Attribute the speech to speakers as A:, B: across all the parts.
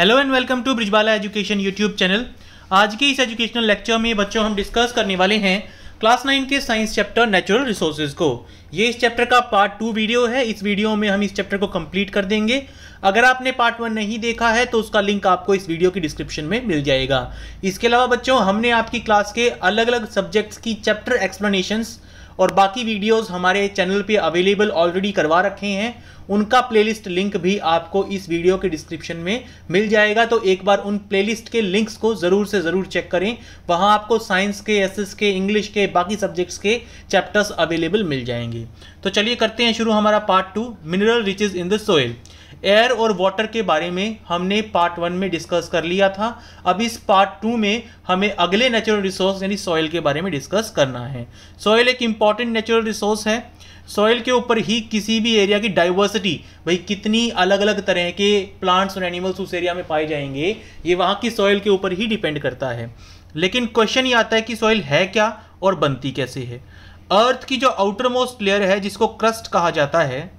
A: hello and welcome to Brijbala education YouTube channel आज के इस एजुकेशनल लेक्चर में बच्चों हम डिस्कस करने वाले हैं क्लास नाइन के साइंस चैप्टर नेचुरल रिसोर्सेज को ये इस चैप्टर का पार्ट टू वीडियो है इस वीडियो में हम इस चैप्टर को कंप्लीट कर देंगे अगर आपने पार्ट वन नहीं देखा है तो उसका लिंक आपको इस वीडियो की डिस्क्रिप्शन में मिल जाएगा इसके अलावा बच्चों हमने आपकी क्लास के अलग अलग सब्जेक्ट्स की चैप्टर एक्सप्लेनेशंस और बाकी वीडियोस हमारे चैनल पे अवेलेबल ऑलरेडी करवा रखे हैं उनका प्लेलिस्ट लिंक भी आपको इस वीडियो के डिस्क्रिप्शन में मिल जाएगा तो एक बार उन प्लेलिस्ट के लिंक्स को ज़रूर से ज़रूर चेक करें वहाँ आपको साइंस के एस के इंग्लिश के बाकी सब्जेक्ट्स के चैप्टर्स अवेलेबल मिल जाएंगे तो चलिए करते हैं शुरू हमारा part two mineral riches in the soil air और वाटर के बारे में हमने पार्ट वन में डिस्कस कर लिया था अब इस पार्ट टू में हमें अगले नेचुरल रिसोर्स यानी सॉइल के बारे में डिस्कस करना है सॉइल एक इंपॉर्टेंट नेचुरल रिसोर्स है सॉइल के ऊपर ही किसी भी एरिया की डाइवर्सिटी भाई कितनी अलग अलग तरह के प्लांट्स और एनिमल्स उस एरिया में पाए जाएंगे ये वहाँ की सॉइल के ऊपर ही डिपेंड करता है लेकिन क्वेश्चन ये आता है कि सॉइल है क्या और बनती कैसे है अर्थ की जो आउटर मोस्ट लेयर है जिसको क्रस्ट कहा जाता है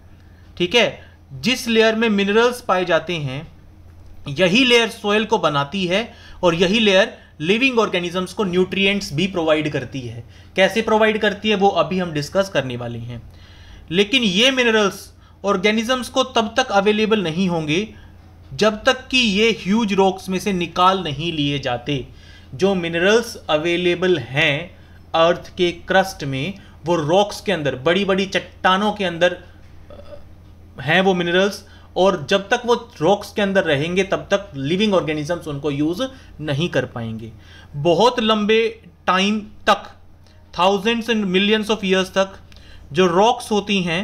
A: ठीक है जिस लेयर में मिनरल्स पाए जाते हैं यही लेयर सोयल को बनाती है और यही लेयर लिविंग ऑर्गेनिजम्स को न्यूट्रिएंट्स भी प्रोवाइड करती है कैसे प्रोवाइड करती है वो अभी हम डिस्कस करने वाले हैं लेकिन ये मिनरल्स ऑर्गेनिजम्स को तब तक अवेलेबल नहीं होंगे जब तक कि ये ह्यूज रॉक्स में से निकाल नहीं लिए जाते जो मिनरल्स अवेलेबल हैं अर्थ के क्रस्ट में वो रॉक्स के अंदर बड़ी बड़ी चट्टानों के अंदर हैं वो मिनरल्स और जब तक वो रॉक्स के अंदर रहेंगे तब तक लिविंग ऑर्गेनिजम्स उनको यूज़ नहीं कर पाएंगे बहुत लंबे टाइम तक thousands and millions of years तक जो रॉक्स होती हैं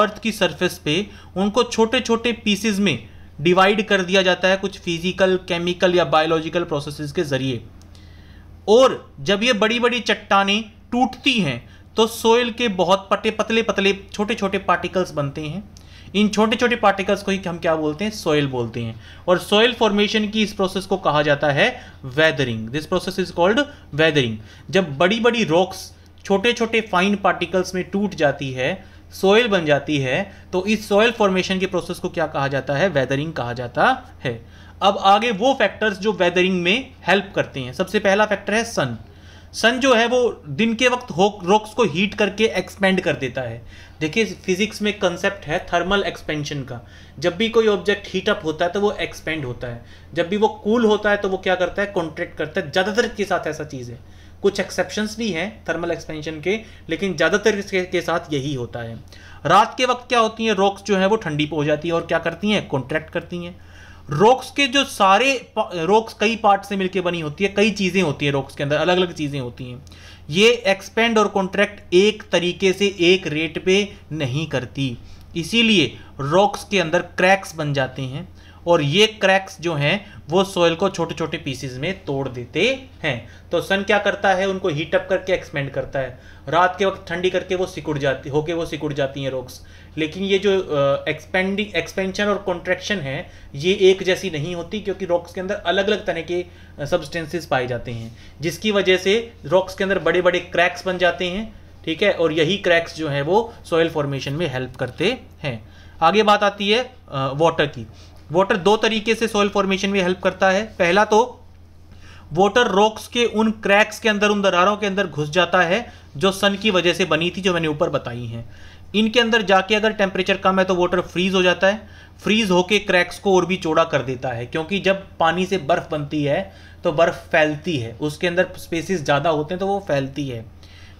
A: अर्थ की सरफेस पे उनको छोटे छोटे पीसेज में डिवाइड कर दिया जाता है कुछ फिजिकल केमिकल या बायोलॉजिकल प्रोसेसेस के ज़रिए और जब ये बड़ी बड़ी चट्टाने टूटती हैं तो सोयल के बहुत पटे पतले पतले छोटे छोटे पार्टिकल्स बनते हैं इन छोटे छोटे पार्टिकल्स को ही हम क्या बोलते हैं सॉइल बोलते हैं और सॉइल फॉर्मेशन की इस प्रोसेस को कहा जाता है weathering this process is called weathering जब बड़ी बड़ी रॉक्स छोटे छोटे फाइन पार्टिकल्स में टूट जाती है सोयल बन जाती है तो इस सॉयल फॉर्मेशन के प्रोसेस को क्या कहा जाता है वेदरिंग कहा जाता है अब आगे वो फैक्टर्स जो वेदरिंग में हेल्प करते हैं सबसे पहला फैक्टर है सन सन जो है वो दिन के वक्त रॉक्स को हीट करके एक्सपेंड कर देता है देखिए फिजिक्स में कंसेप्ट है थर्मल एक्सपेंशन का जब भी कोई ऑब्जेक्ट हीटअप होता है तो वो एक्सपेंड होता है जब भी वो कूल cool होता है तो वो क्या करता है कॉन्ट्रैक्ट करता है ज़्यादातर के साथ ऐसा चीज़ है कुछ एक्सेप्शंस भी हैं थर्मल एक्सपेंशन के लेकिन ज़्यादातर के साथ यही होता है रात के वक्त क्या होती हैं रॉक्स जो है वो ठंडी हो जाती है और क्या करती हैं कॉन्ट्रैक्ट करती हैं रॉक्स के जो सारे रोक्स कई पार्ट से मिलकर बनी होती है कई चीज़ें होती है रॉक्स के अंदर अलग अलग चीज़ें होती हैं ये एक्सपेंड और कॉन्ट्रैक्ट एक तरीके से एक रेट पे नहीं करती इसीलिए रॉक्स के अंदर क्रैक्स बन जाते हैं और ये क्रैक्स जो हैं वो सॉइल को छोटे छोटे पीसेज में तोड़ देते हैं तो सन क्या करता है उनको हीटअप करके एक्सपेंड करता है रात के वक्त ठंडी करके वो सिकुड़ जाती होके वो सिकुड़ जाती हैं रॉक्स लेकिन ये जो एक्सपेंडिंग एक्सपेंशन और कॉन्ट्रैक्शन है ये एक जैसी नहीं होती क्योंकि रॉक्स के अंदर अलग अलग तरह के सब्सटेंसेस पाए जाते हैं जिसकी वजह से रॉक्स के अंदर बड़े बड़े क्रैक्स बन जाते हैं ठीक है और यही क्रैक्स जो है वो सॉयल फॉर्मेशन में हेल्प करते हैं आगे बात आती है वाटर की वाटर दो तरीके से सॉयल फॉर्मेशन में हेल्प करता है पहला तो वाटर रॉक्स के उन क्रैक्स के अंदर उन दरारों के अंदर घुस जाता है जो सन की वजह से बनी थी जो मैंने ऊपर बताई हैं इनके अंदर जाके अगर टेम्परेचर कम है तो वाटर फ्रीज हो जाता है फ्रीज होके क्रैक्स को और भी चौड़ा कर देता है क्योंकि जब पानी से बर्फ़ बनती है तो बर्फ़ फैलती है उसके अंदर स्पेसिस ज़्यादा होते हैं तो वो फैलती है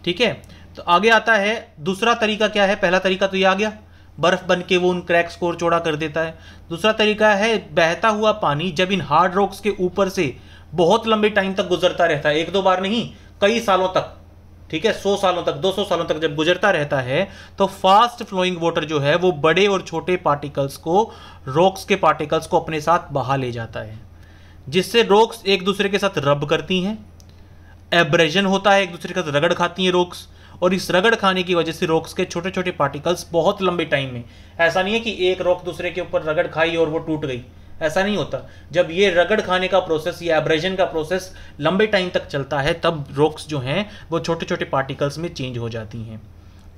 A: ठीक है तो आगे आता है दूसरा तरीका क्या है पहला तरीका तो ये आ गया बर्फ़ बन के वो उन क्रैक्स को और चौड़ा कर देता है दूसरा तरीका है बहता हुआ पानी जब इन हार्ड रॉक्स के ऊपर से बहुत लंबे टाइम तक गुजरता रहता है एक दो बार नहीं कई सालों तक ठीक है 100 सालों तक 200 सालों तक जब गुजरता रहता है तो फास्ट फ्लोइंग वाटर जो है वो बड़े और छोटे पार्टिकल्स को रॉक्स के पार्टिकल्स को अपने साथ बहा ले जाता है जिससे रॉक्स एक दूसरे के साथ रब करती हैं एब्रेजन होता है एक दूसरे के साथ रगड़ खाती हैं रॉक्स और इस रगड़ खाने की वजह से रॉक्स के छोटे छोटे पार्टिकल्स बहुत लंबे टाइम में ऐसा नहीं है कि एक रॉक दूसरे के ऊपर रगड़ खाई और वो टूट गई ऐसा नहीं होता जब ये रगड़ खाने का प्रोसेस या एब्रेजन का प्रोसेस लंबे टाइम तक चलता है तब रोक्स जो हैं वो छोटे छोटे पार्टिकल्स में चेंज हो जाती हैं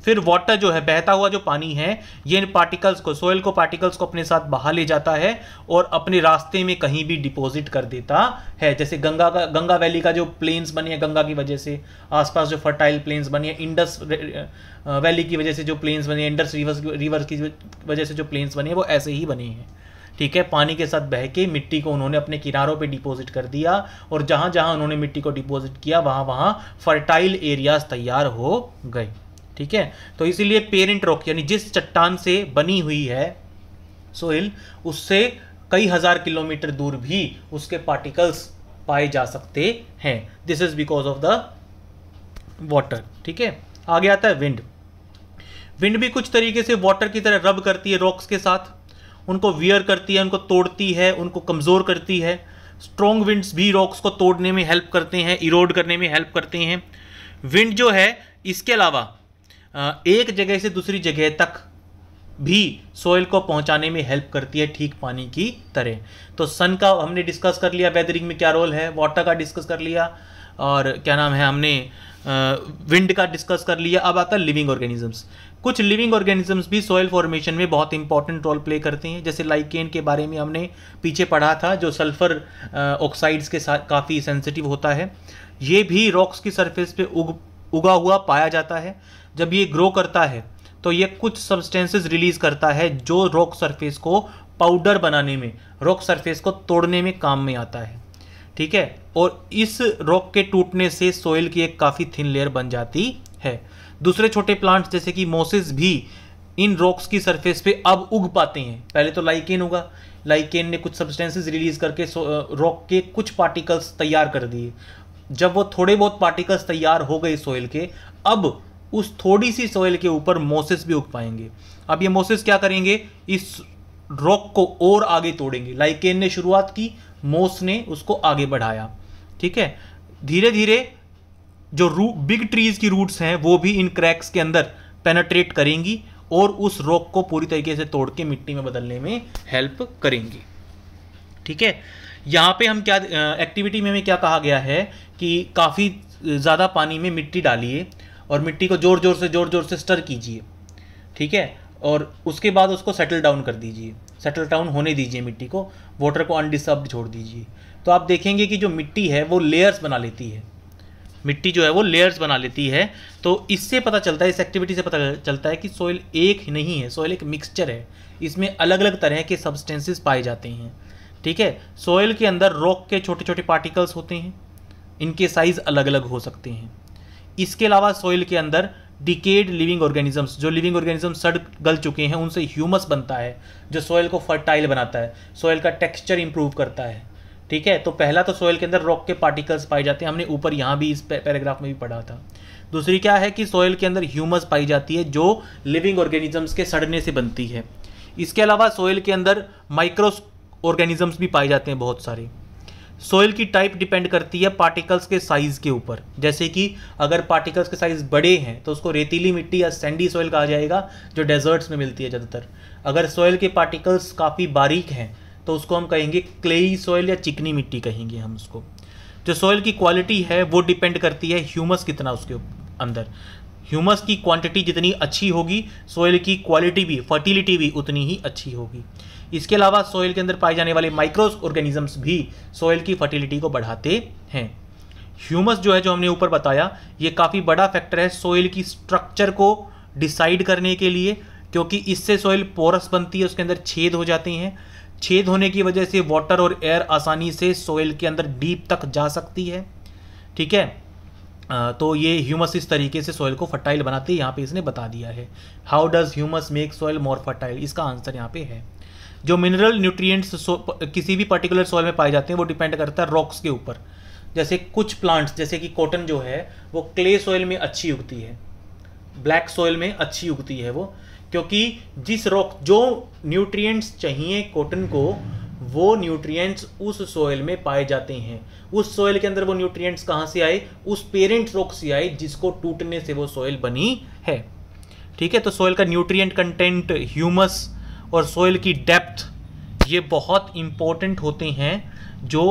A: फिर वाटर जो है बहता हुआ जो पानी है ये इन पार्टिकल्स को सोयल को पार्टिकल्स को अपने साथ बहा ले जाता है और अपने रास्ते में कहीं भी डिपॉजिट कर देता है जैसे गंगा का गंगा वैली का जो प्लेन्स बने हैं गंगा की वजह से आसपास जो फर्टाइल प्लेन्स बने हैं इंडस वैली की वजह से जो प्लेन्स बने हैं इंडस रिवर्स रिवर्स की वजह से जो प्लेन्स बने हैं वो ऐसे ही बने हैं ठीक है पानी के साथ बह के मिट्टी को उन्होंने अपने किनारों पे डिपॉजिट कर दिया और जहां जहां उन्होंने मिट्टी को डिपॉजिट किया वहां वहां फर्टाइल एरियाज तैयार हो गए ठीक है तो इसीलिए पेरेंट रॉक यानी जिस चट्टान से बनी हुई है सोइल उससे कई हज़ार किलोमीटर दूर भी उसके पार्टिकल्स पाए जा सकते हैं this is because of the water ठीक है आगे आता है विंड विंड भी कुछ तरीके से वाटर की तरह रब करती है रॉक्स के साथ उनको वियर करती है उनको तोड़ती है उनको कमज़ोर करती है स्ट्रॉन्ग विंड्स भी रॉक्स को तोड़ने में हेल्प करते हैं इरोड करने में हेल्प करते हैं विंड जो है इसके अलावा एक जगह से दूसरी जगह तक भी सॉइल को पहुंचाने में हेल्प करती है ठीक पानी की तरह तो सन का हमने डिस्कस कर लिया वेदरिंग में क्या रोल है वाटर का डिस्कस कर लिया और क्या नाम है हमने विंड का डिस्कस कर लिया अब आता है लिविंग ऑर्गेनिजम्स कुछ लिविंग ऑर्गेनिजम्स भी सॉइल फॉर्मेशन में बहुत इंपॉर्टेंट रोल प्ले करते हैं जैसे लाइकेन के बारे में हमने पीछे पढ़ा था जो सल्फर ऑक्साइड्स के साथ काफ़ी सेंसिटिव होता है ये भी रॉक्स की सरफेस पे उग उगा हुआ पाया जाता है जब ये ग्रो करता है तो ये कुछ सब्सटेंसेस रिलीज करता है जो रॉक सरफेस को पाउडर बनाने में रॉक सरफेस को तोड़ने में काम में आता है ठीक है और इस रॉक के टूटने से सॉइल की एक काफ़ी थिन लेयर बन जाती है दूसरे छोटे प्लांट्स जैसे कि मोसिस भी इन रॉक्स की सरफेस पे अब उग पाते हैं पहले तो लाइकेन होगा लाइकेन ने कुछ सब्सटेंसेस रिलीज करके रॉक के कुछ पार्टिकल्स तैयार कर दिए जब वो थोड़े बहुत पार्टिकल्स तैयार हो गए सोयल के अब उस थोड़ी सी सोयल के ऊपर मोसेस भी उग पाएंगे अब ये मोसेस क्या करेंगे इस रॉक को और आगे तोड़ेंगे लाइकेन ने शुरुआत की मोस ने उसको आगे बढ़ाया ठीक है धीरे धीरे जो रू बिग ट्रीज की रूट्स हैं वो भी इन क्रैक्स के अंदर पेनाट्रेट करेंगी और उस रॉक को पूरी तरीके से तोड़ के मिट्टी में बदलने में हेल्प करेंगी ठीक है यहाँ पे हम क्या एक्टिविटी में हमें क्या कहा गया है कि काफ़ी ज़्यादा पानी में मिट्टी डालिए और मिट्टी को ज़ोर ज़ोर से ज़ोर ज़ोर से स्टर कीजिए ठीक है और उसके बाद उसको सेटल डाउन कर दीजिए सेटल डाउन होने दीजिए मिट्टी को वाटर को अनडिस्टर्ब छोड़ दीजिए तो आप देखेंगे कि जो मिट्टी है वो लेयर्स बना लेती है मिट्टी जो है वो लेयर्स बना लेती है तो इससे पता चलता है इस एक्टिविटी से पता चलता है कि सॉइल एक ही नहीं है सॉइल एक मिक्सचर है इसमें अलग अलग तरह के सब्सटेंसेस पाए जाते हैं ठीक है सॉइल के अंदर रॉक के छोटे छोटे पार्टिकल्स होते हैं इनके साइज़ अलग अलग हो सकते हैं इसके अलावा सॉइल के अंदर डिकेड लिविंग ऑर्गेनिजम्स जो लिविंग ऑर्गेनिजम सड़ गल चुके हैं उनसे ह्यूमस बनता है जो सॉइल को फर्टाइल बनाता है सॉइल का टेक्सचर इंप्रूव करता है ठीक है तो पहला तो सोयल के अंदर रॉक के पार्टिकल्स पाए जाते हैं हमने ऊपर यहाँ भी इस पैराग्राफ में भी पढ़ा था दूसरी क्या है कि सॉयल के अंदर ह्यूमस पाई जाती है जो लिविंग ऑर्गेनिजम्स के सड़ने से बनती है इसके अलावा सॉयल के अंदर माइक्रो ऑर्गेनिजम्स भी पाए जाते हैं बहुत सारे सोयल की टाइप डिपेंड करती है पार्टिकल्स के साइज़ के ऊपर जैसे कि अगर पार्टिकल्स के साइज़ बड़े हैं तो उसको रेतीली मिट्टी या सैंडी सॉयल कहा जाएगा जो डेजर्ट्स में मिलती है ज़्यादातर अगर सॉयल के पार्टिकल्स काफ़ी बारीक हैं तो उसको हम कहेंगे क्लेई सॉइल या चिकनी मिट्टी कहेंगे हम उसको जो सॉइल की क्वालिटी है वो डिपेंड करती है ह्यूमस कितना उसके अंदर ह्यूमस की क्वांटिटी जितनी अच्छी होगी सॉइल की क्वालिटी भी फर्टिलिटी भी उतनी ही अच्छी होगी इसके अलावा सॉइल के अंदर पाए जाने वाले माइक्रोस ऑर्गेनिजम्स भी सॉइल की फर्टिलिटी को बढ़ाते हैं ह्यूमस जो है जो हमने ऊपर बताया ये काफ़ी बड़ा फैक्टर है सॉइल की स्ट्रक्चर को डिसाइड करने के लिए क्योंकि इससे सॉइल पोरस बनती है उसके अंदर छेद हो जाते हैं छेद होने की वजह से वाटर और एयर आसानी से सोयल के अंदर डीप तक जा सकती है ठीक है तो ये ह्यूमस इस तरीके से सॉइल को फर्टाइल बनाती है यहाँ पे इसने बता दिया है how does humus make soil more fertile इसका आंसर यहाँ पे है जो मिनरल न्यूट्रिएंट्स किसी भी पर्टिकुलर सॉइल में पाए जाते हैं वो डिपेंड करता है रॉक्स के ऊपर जैसे कुछ प्लांट्स जैसे कि कॉटन जो है वो क्ले सॉइल में अच्छी उगती है ब्लैक सॉइल में अच्छी उगती है वो क्योंकि जिस रोक जो न्यूट्रिएंट्स चाहिए कॉटन को वो न्यूट्रिएंट्स उस सोयल में पाए जाते हैं उस सोयल के अंदर वो न्यूट्रिएंट्स कहाँ से आए उस पेरेंट रोक से आए जिसको टूटने से वो सोयल बनी है ठीक है तो सोयल का न्यूट्रिएंट कंटेंट ह्यूमस और सोयल की डेप्थ ये बहुत इंपॉर्टेंट होते हैं जो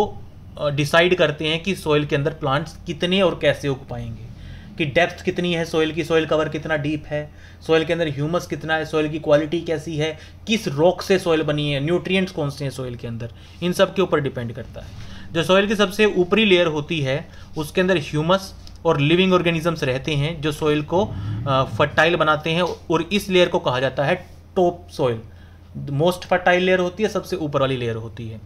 A: डिसाइड करते हैं कि सोयल के अंदर प्लांट्स कितने और कैसे उग पाएंगे कि डेप्थ कितनी है सोयल की सोयल कवर कितना डीप है सोयल के अंदर ह्यूमस कितना है सोयल की क्वालिटी कैसी है किस रॉक से सोयल बनी है न्यूट्रिएंट्स कौन से हैं सोयल के अंदर इन सब के ऊपर डिपेंड करता है जो सोयल की सबसे ऊपरी लेयर होती है उसके अंदर ह्यूमस और लिविंग ऑर्गेनिजम्स रहते हैं जो सोयल को फर्टाइल बनाते हैं और इस लेयर को कहा जाता है top soil most fertile layer होती है सबसे ऊपर वाली लेयर होती है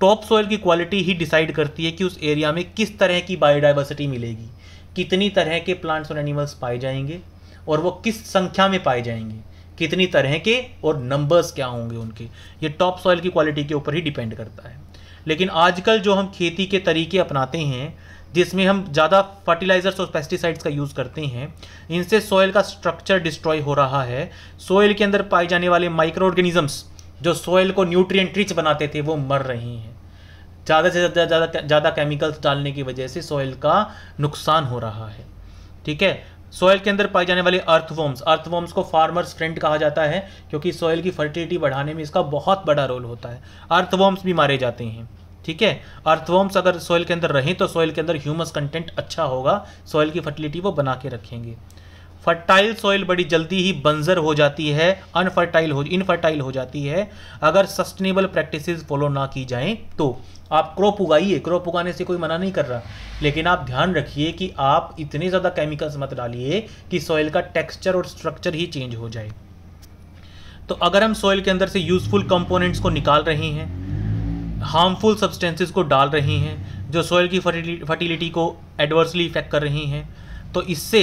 A: टॉप सोयल की क्वालिटी ही डिसाइड करती है कि उस एरिया में किस तरह की बायोडाइवर्सिटी मिलेगी कितनी तरह के प्लांट्स और एनिमल्स पाए जाएंगे और वो किस संख्या में पाए जाएंगे कितनी तरह के और नंबर्स क्या होंगे उनके ये टॉप सॉइल की क्वालिटी के ऊपर ही डिपेंड करता है लेकिन आजकल जो हम खेती के तरीके अपनाते हैं जिसमें हम ज़्यादा फर्टिलाइजर्स और पेस्टिसाइड्स का यूज़ करते हैं इनसे सॉइल का स्ट्रक्चर डिस्ट्रॉय हो रहा है सॉइल के अंदर पाए जाने वाले माइक्रो ऑर्गेनिजम्स जो सॉइल को न्यूट्रिएंट रिच बनाते थे वो मर रहे हैं ज़्यादा से ज़्यादा ज़्यादा ज़्यादा केमिकल्स डालने की वजह से सॉइल का नुकसान हो रहा है ठीक है सॉइल के अंदर पाए जाने वाले अर्थवॉर्म्स अर्थवॉर्म्स को फार्मर्स फ्रेंड कहा जाता है क्योंकि सॉइल की फर्टिलिटी बढ़ाने में इसका बहुत बड़ा रोल होता है अर्थवॉर्म्स भी मारे जाते हैं ठीक है अर्थवॉर्म्स अगर सॉइल के अंदर रहें तो सॉइल के अंदर ह्यूमस कंटेंट अच्छा होगा सॉइल की फर्टिलिटी वो बना के रखेंगे फर्टाइल सॉइल बड़ी जल्दी ही बंजर हो जाती है अनफर्टाइल हो इनफर्टाइल हो जाती है अगर सस्टेनेबल प्रैक्टिसेस फॉलो ना की जाएं तो आप क्रॉप उगाइए क्रॉप उगाने से कोई मना नहीं कर रहा लेकिन आप ध्यान रखिए कि आप इतने ज़्यादा केमिकल्स मत डालिए कि सॉइल का टेक्स्चर और स्ट्रक्चर ही चेंज हो जाए तो अगर हम सॉइल के अंदर से यूजफुल कंपोनेंट्स को निकाल रहे हैं हार्मफुल सब्सटेंसेस को डाल रही हैं जो सॉइल की फर्टिलिटी को एडवर्सली इफेक्ट कर रही हैं तो इससे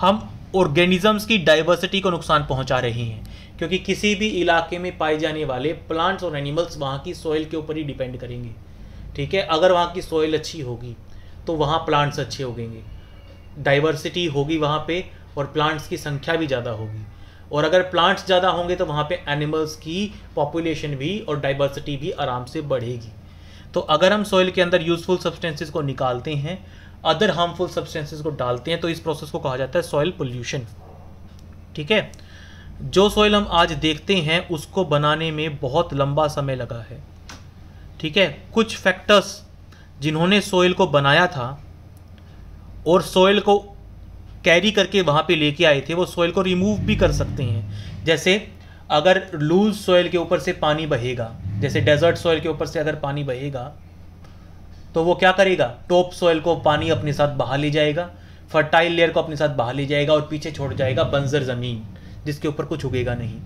A: हम ऑर्गेनिजम्स की डाइवर्सिटी को नुकसान पहुंचा रहे हैं क्योंकि किसी भी इलाके में पाए जाने वाले प्लांट्स और एनिमल्स वहाँ की सॉइल के ऊपर ही डिपेंड करेंगे ठीक है अगर वहाँ की सॉइल अच्छी होगी तो वहाँ प्लांट्स अच्छे होंगे डाइवर्सिटी होगी वहाँ पे और प्लांट्स की संख्या भी ज़्यादा होगी और अगर प्लांट्स ज़्यादा होंगे तो वहाँ पे एनिमल्स की पॉपुलेशन भी और डाइवर्सिटी भी आराम से बढ़ेगी तो अगर हम सॉइल के अंदर यूज़फुल सब्सटेंसेस को निकालते हैं अदर हार्मफुल सब्सटेंसेस को डालते हैं तो इस प्रोसेस को कहा जाता है सॉइल पोल्यूशन ठीक है जो सॉइल हम आज देखते हैं उसको बनाने में बहुत लंबा समय लगा है ठीक है कुछ फैक्टर्स जिन्होंने सॉइल को बनाया था और सॉइल को कैरी करके वहाँ पे लेके आए थे वो सॉइल को रिमूव भी कर सकते हैं जैसे अगर लूज सॉइल के ऊपर से पानी बहेगा जैसे डेजर्ट सॉइल के ऊपर से अगर पानी बहेगा तो वो क्या करेगा टॉप सॉइल को पानी अपने साथ बहा ले जाएगा फर्टाइल लेयर को अपने साथ बहा ले जाएगा और पीछे छोड़ जाएगा बंजर ज़मीन जिसके ऊपर कुछ उगेगा नहीं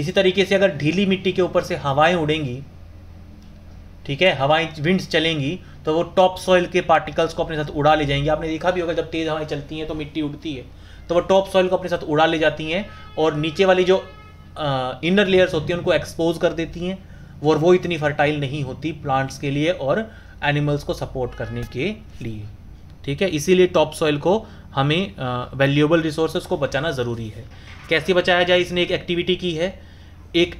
A: इसी तरीके से अगर ढीली मिट्टी के ऊपर से हवाएं उड़ेंगी ठीक है हवाएं विंड्स चलेंगी तो वो टॉप सॉइल के पार्टिकल्स को अपने साथ उड़ा ले जाएंगी आपने देखा भी होगा जब तेज़ हवाएं चलती हैं तो मिट्टी उड़ती है तो वो टॉप सॉइल को अपने साथ उड़ा ले जाती हैं और नीचे वाली जो इनर लेयर्स होती हैं उनको एक्सपोज कर देती हैं और वो इतनी फर्टाइल नहीं होती प्लांट्स के लिए और एनिमल्स को सपोर्ट करने के लिए ठीक है इसीलिए टॉप सॉइल को हमें वैल्यूएबल रिसोर्सेज को बचाना ज़रूरी है कैसे बचाया जाए इसने एक एक्टिविटी की है एक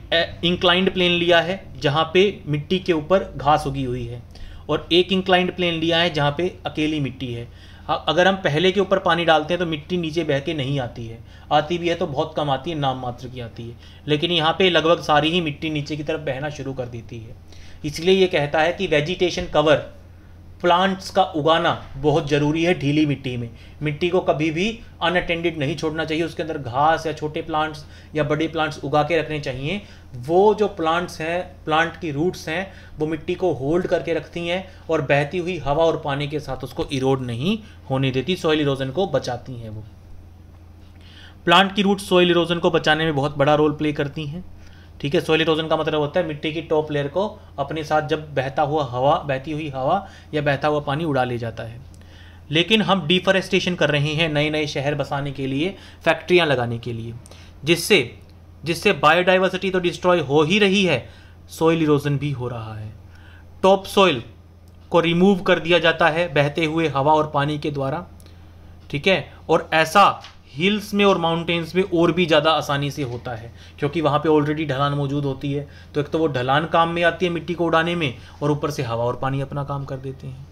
A: इंक्लाइंड प्लेन लिया है जहाँ पे मिट्टी के ऊपर घास उगी हुई है और एक इंक्लाइंड प्लेन लिया है जहाँ पे अकेली मिट्टी है अगर हम पहले के ऊपर पानी डालते हैं तो मिट्टी नीचे बह के नहीं आती है आती भी है तो बहुत कम आती है नाम मात्र की आती है लेकिन यहाँ पे लगभग सारी ही मिट्टी नीचे की तरफ बहना शुरू कर देती है इसलिए ये कहता है कि वेजिटेशन कवर प्लांट्स का उगाना बहुत ज़रूरी है ढीली मिट्टी में मिट्टी को कभी भी अनअटेंडेड नहीं छोड़ना चाहिए उसके अंदर घास या छोटे प्लांट्स या बड़े प्लांट्स उगा के रखने चाहिए वो जो प्लांट्स हैं प्लांट की रूट्स हैं वो मिट्टी को होल्ड करके रखती हैं और बहती हुई हवा और पानी के साथ उसको इरोड नहीं होने देती सॉइल इरोजन को बचाती हैं वो प्लांट की रूट सॉइल इरोजन को बचाने में बहुत बड़ा रोल प्ले करती हैं ठीक है सोइल इरोजन का मतलब होता है मिट्टी की टॉप लेयर को अपने साथ जब बहता हुआ हवा बहती हुई हवा या बहता हुआ पानी उड़ा ले जाता है लेकिन हम डिफॉरेस्टेशन कर रहे हैं नए नए शहर बसाने के लिए फैक्ट्रियाँ लगाने के लिए जिससे जिससे बायोडाइवर्सिटी तो डिस्ट्रॉय हो ही रही है सोइल इरोजन भी हो रहा है टॉप सोयल को रिमूव कर दिया जाता है बहते हुए हवा और पानी के द्वारा ठीक है और ऐसा हिल्स में और माउंटेन्स में और भी ज़्यादा आसानी से होता है क्योंकि वहाँ पे ऑलरेडी ढलान मौजूद होती है तो एक तो वो ढलान काम में आती है मिट्टी को उड़ाने में और ऊपर से हवा और पानी अपना काम कर देते हैं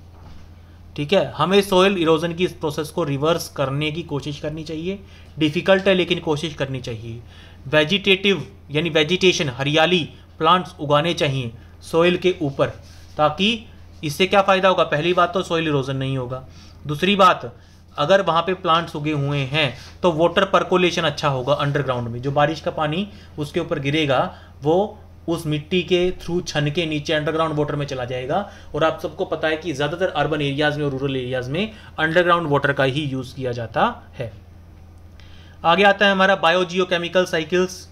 A: ठीक है हमें सॉयल इरोजन की इस प्रोसेस को रिवर्स करने की कोशिश करनी चाहिए डिफ़िकल्ट है लेकिन कोशिश करनी चाहिए वेजिटेटिव यानी वेजिटेशन हरियाली प्लांट्स उगाने चाहिए सॉइल के ऊपर ताकि इससे क्या फ़ायदा होगा पहली बात तो सॉइल इरोजन नहीं होगा दूसरी बात अगर वहाँ पे प्लांट्स उगे हुए हैं तो वाटर परकोलेशन अच्छा होगा अंडरग्राउंड में जो बारिश का पानी उसके ऊपर गिरेगा वो उस मिट्टी के थ्रू छन के नीचे अंडरग्राउंड वाटर में चला जाएगा और आप सबको पता है कि ज़्यादातर अर्बन एरियाज़ में और रूरल एरियाज़ में अंडरग्राउंड वाटर का ही यूज़ किया जाता है आगे आता है हमारा बायोजियो केमिकल साइकिल्स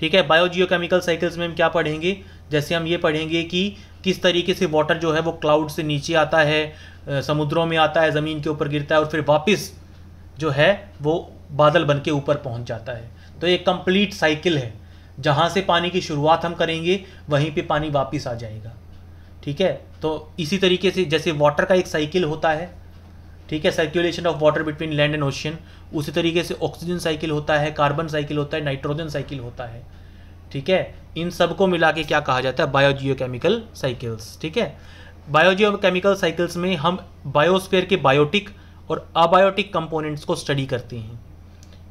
A: ठीक है बायोजियो केमिकल साइकिल्स में हम क्या पढ़ेंगे जैसे हम ये पढ़ेंगे कि किस तरीके से वाटर जो है वो क्लाउड से नीचे आता है समुद्रों में आता है ज़मीन के ऊपर गिरता है और फिर वापस जो है वो बादल बन के ऊपर पहुंच जाता है तो ये कंप्लीट साइकिल है जहाँ से पानी की शुरुआत हम करेंगे वहीं पे पानी वापस आ जाएगा ठीक है तो इसी तरीके से जैसे वाटर का एक साइकिल होता है ठीक है circulation of water between land and ocean उसी तरीके से ऑक्सीजन साइकिल होता है कार्बन साइकिल होता है नाइट्रोजन साइकिल होता है ठीक है इन सबको मिला के क्या कहा जाता है बायोजियोकेमिकल साइकिल्स ठीक है केमिकल साइकिल्स में हम बायोस्फेयर के बायोटिक और अबायोटिक कंपोनेंट्स को स्टडी करते हैं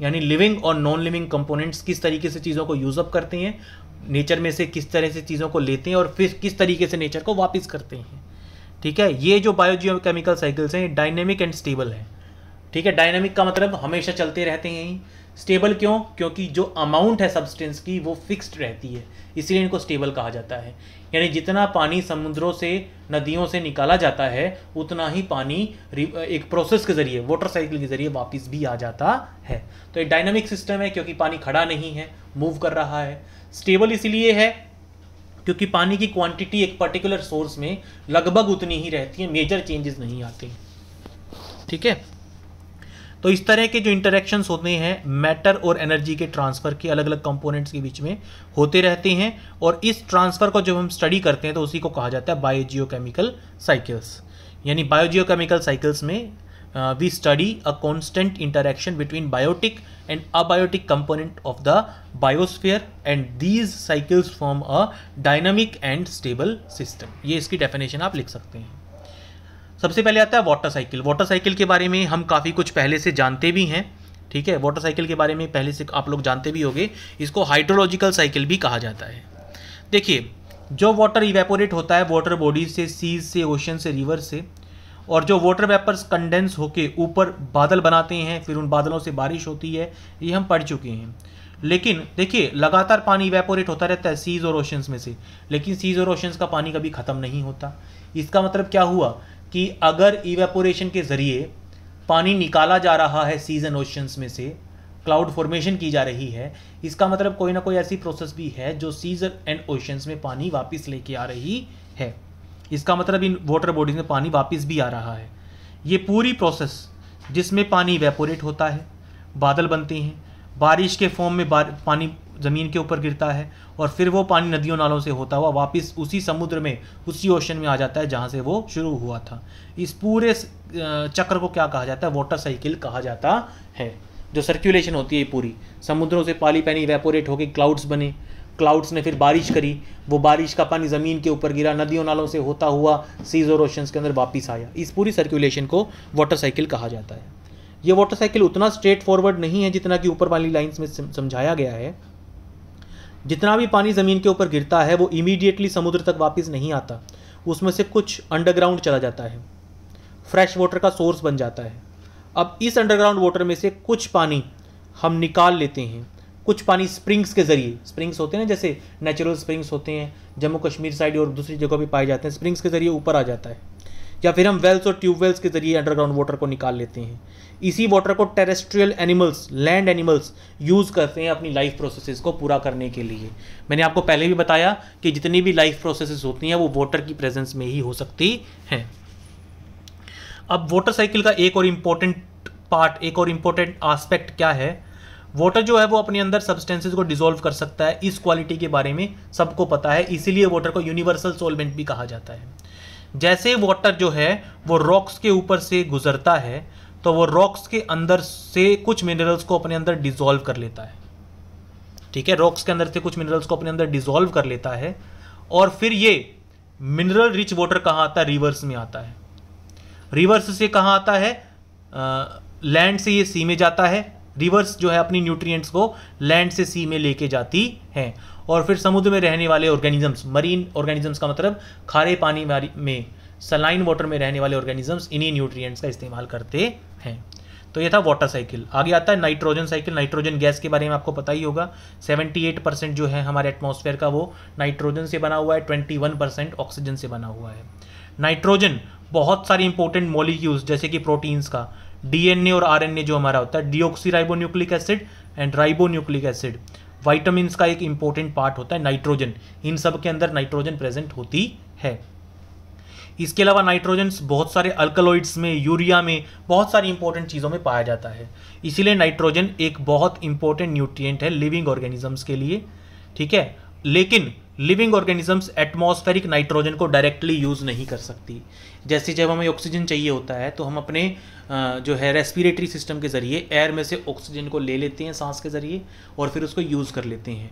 A: यानी लिविंग और नॉन लिविंग कंपोनेंट्स किस तरीके से चीज़ों को यूज़अप करते हैं नेचर में से किस तरह से चीज़ों को लेते हैं और फिर किस तरीके से नेचर को वापस करते हैं ठीक है ये जो केमिकल साइकिल्स हैं डायनेमिक एंड स्टेबल है ठीक है डायनेमिक का मतलब हमेशा चलते रहते हैं स्टेबल क्यों क्योंकि जो अमाउंट है सब्सटेंस की वो फिक्स्ड रहती है इसलिए इनको स्टेबल कहा जाता है यानी जितना पानी समुद्रों से नदियों से निकाला जाता है उतना ही पानी एक प्रोसेस के जरिए वाटर साइकिल के जरिए वापस भी आ जाता है तो एक डायनामिक सिस्टम है क्योंकि पानी खड़ा नहीं है मूव कर रहा है स्टेबल इसलिए है क्योंकि पानी की क्वांटिटी एक पर्टिकुलर सोर्स में लगभग उतनी ही रहती है मेजर चेंजेस नहीं आते ठीक है तो इस तरह के जो इंटरेक्शंस होते हैं मैटर और एनर्जी के ट्रांसफ़र के अलग अलग कंपोनेंट्स के बीच में होते रहते हैं और इस ट्रांसफ़र को जब हम स्टडी करते हैं तो उसी को कहा जाता है बायोजियोकेमिकल साइकिल्स यानी बायोजियोकेमिकल साइकिल्स में we study a constant interaction between biotic and abiotic component of the biosphere and these cycles form a dynamic and stable system ये इसकी डेफिनेशन आप लिख सकते हैं सबसे पहले आता है वाटर साइकिल वाटर साइकिल के बारे में हम काफ़ी कुछ पहले से जानते भी हैं ठीक है वाटर साइकिल के बारे में पहले से आप लोग जानते भी होंगे इसको हाइड्रोलॉजिकल साइकिल भी कहा जाता है देखिए जो वाटर इवेपोरेट होता है वाटर बॉडी से सीज से ओशन से रिवर से और जो वाटर वेपर्स कंडेंस होके ऊपर बादल बनाते हैं फिर उन बादलों से बारिश होती है ये हम पढ़ चुके हैं लेकिन देखिए लगातार पानी इवेपोरेट होता रहता है सीज और ओशंस में से लेकिन सीज और ओशंस का पानी कभी ख़त्म नहीं होता इसका मतलब क्या हुआ कि अगर इवेपोरेशन के ज़रिए पानी निकाला जा रहा है सीजन ओशंस में से क्लाउड फॉर्मेशन की जा रही है इसका मतलब कोई ना कोई ऐसी प्रोसेस भी है जो सीजन एंड ओशंस में पानी वापस लेके आ रही है इसका मतलब इन वाटर बॉडीज में पानी वापस भी आ रहा है ये पूरी प्रोसेस जिसमें पानी इवेपोरेट होता है बादल बनते हैं बारिश के फॉर्म में पानी ज़मीन के ऊपर गिरता है और फिर वो पानी नदियों नालों से होता हुआ वापस उसी समुद्र में उसी ओशन में आ जाता है जहाँ से वो शुरू हुआ था इस पूरे चक्र को क्या कहा जाता है वाटर साइकिल कहा जाता है जो सर्कुलेशन होती है पूरी समुद्रों से पाली पानी वेपोरेट होकर क्लाउड्स बने क्लाउड्स ने फिर बारिश करी वो बारिश का पानी ज़मीन के ऊपर गिरा नदियों नालों से होता हुआ सीज और ओशंस के अंदर वापस आया इस पूरी सर्कुलेशन को वाटर साइकिल कहा जाता है ये वाटर साइकिल उतना स्ट्रेट फॉरवर्ड नहीं है जितना कि ऊपर वाली लाइन्स में समझाया गया है जितना भी पानी ज़मीन के ऊपर गिरता है वो इमीडिएटली समुद्र तक वापस नहीं आता उसमें से कुछ अंडरग्राउंड चला जाता है फ्रेश वाटर का सोर्स बन जाता है अब इस अंडरग्राउंड वाटर में से कुछ पानी हम निकाल लेते हैं कुछ पानी स्प्रिंग्स के ज़रिए स्प्रिंग्स होते हैं जैसे नेचुरल स्प्रिंग्स होते हैं जम्मू कश्मीर साइड और दूसरी जगह भी पाए जाते हैं स्प्रिंग्स के ज़रिए ऊपर आ जाता है या फिर हम वेल्स और ट्यूबवेल्स के जरिए अंडरग्राउंड वाटर को निकाल लेते हैं इसी वाटर को terrestrial animals land animals use करते हैं अपनी लाइफ प्रोसेसेस को पूरा करने के लिए मैंने आपको पहले भी बताया कि जितनी भी लाइफ प्रोसेसेस होती हैं वो वाटर की प्रेजेंस में ही हो सकती हैं अब वाटर साइकिल का एक और इम्पोर्टेंट पार्ट एक और इम्पोर्टेंट आस्पेक्ट क्या है वाटर जो है वो अपने अंदर सब्सटेंसेस को डिजोल्व कर सकता है इस क्वालिटी के बारे में सबको पता है इसीलिए वाटर को यूनिवर्सल सोलमेंट भी कहा जाता है जैसे वाटर जो है वो रॉक्स के ऊपर से गुजरता है तो वो रॉक्स के अंदर से कुछ मिनरल्स को अपने अंदर डिजोल्व कर लेता है ठीक है रॉक्स के अंदर से कुछ मिनरल्स को अपने अंदर डिजोल्व कर लेता है और फिर ये मिनरल रिच वाटर कहाँ आता है रिवर्स में आता है रिवर्स से कहाँ आता है लैंड से ये सी में जाता है रिवर्स जो है अपनी न्यूट्रिएंट्स को लैंड से सी में लेके जाती हैं और फिर समुद्र में रहने वाले ऑर्गेनिजम्स मरीन ऑर्गेनिजम्स का मतलब खारे पानी में सलाइन वाटर में रहने वाले ऑर्गेनिजम्स इन्हीं न्यूट्रिएंट्स का इस्तेमाल करते हैं तो ये था वाटर साइकिल आगे आता है नाइट्रोजन साइकिल नाइट्रोजन गैस के बारे में आपको पता ही होगा 78 परसेंट जो है हमारे एटमॉस्फेयर का वो नाइट्रोजन से बना हुआ है 21 परसेंट ऑक्सीजन से बना हुआ है नाइट्रोजन बहुत सारे इंपॉर्टेंट मॉलिक्यूल्स जैसे कि प्रोटीन्स का डीएनए और आरएनए जो हमारा होता है ribonucleic acid and ribonucleic acid vitamins का एक इंपॉर्टेंट पार्ट होता है नाइट्रोजन इन सब के अंदर नाइट्रोजन प्रेजेंट होती है इसके अलावा नाइट्रोजन्स बहुत सारे अल्कलॉइड्स में यूरिया में बहुत सारी इंपॉर्टेंट चीज़ों में पाया जाता है इसीलिए नाइट्रोजन एक बहुत इंपॉर्टेंट न्यूट्रिएंट है लिविंग ऑर्गेनिजम्स के लिए ठीक है लेकिन लिविंग ऑर्गेनिजम्स एटमॉस्फेरिक नाइट्रोजन को डायरेक्टली यूज़ नहीं कर सकती जैसे जब हमें ऑक्सीजन चाहिए होता है तो हम अपने जो है रेस्पिरेटरी सिस्टम के ज़रिए एयर में से ऑक्सीजन को ले लेते हैं सांस के ज़रिए और फिर उसको यूज़ कर लेते हैं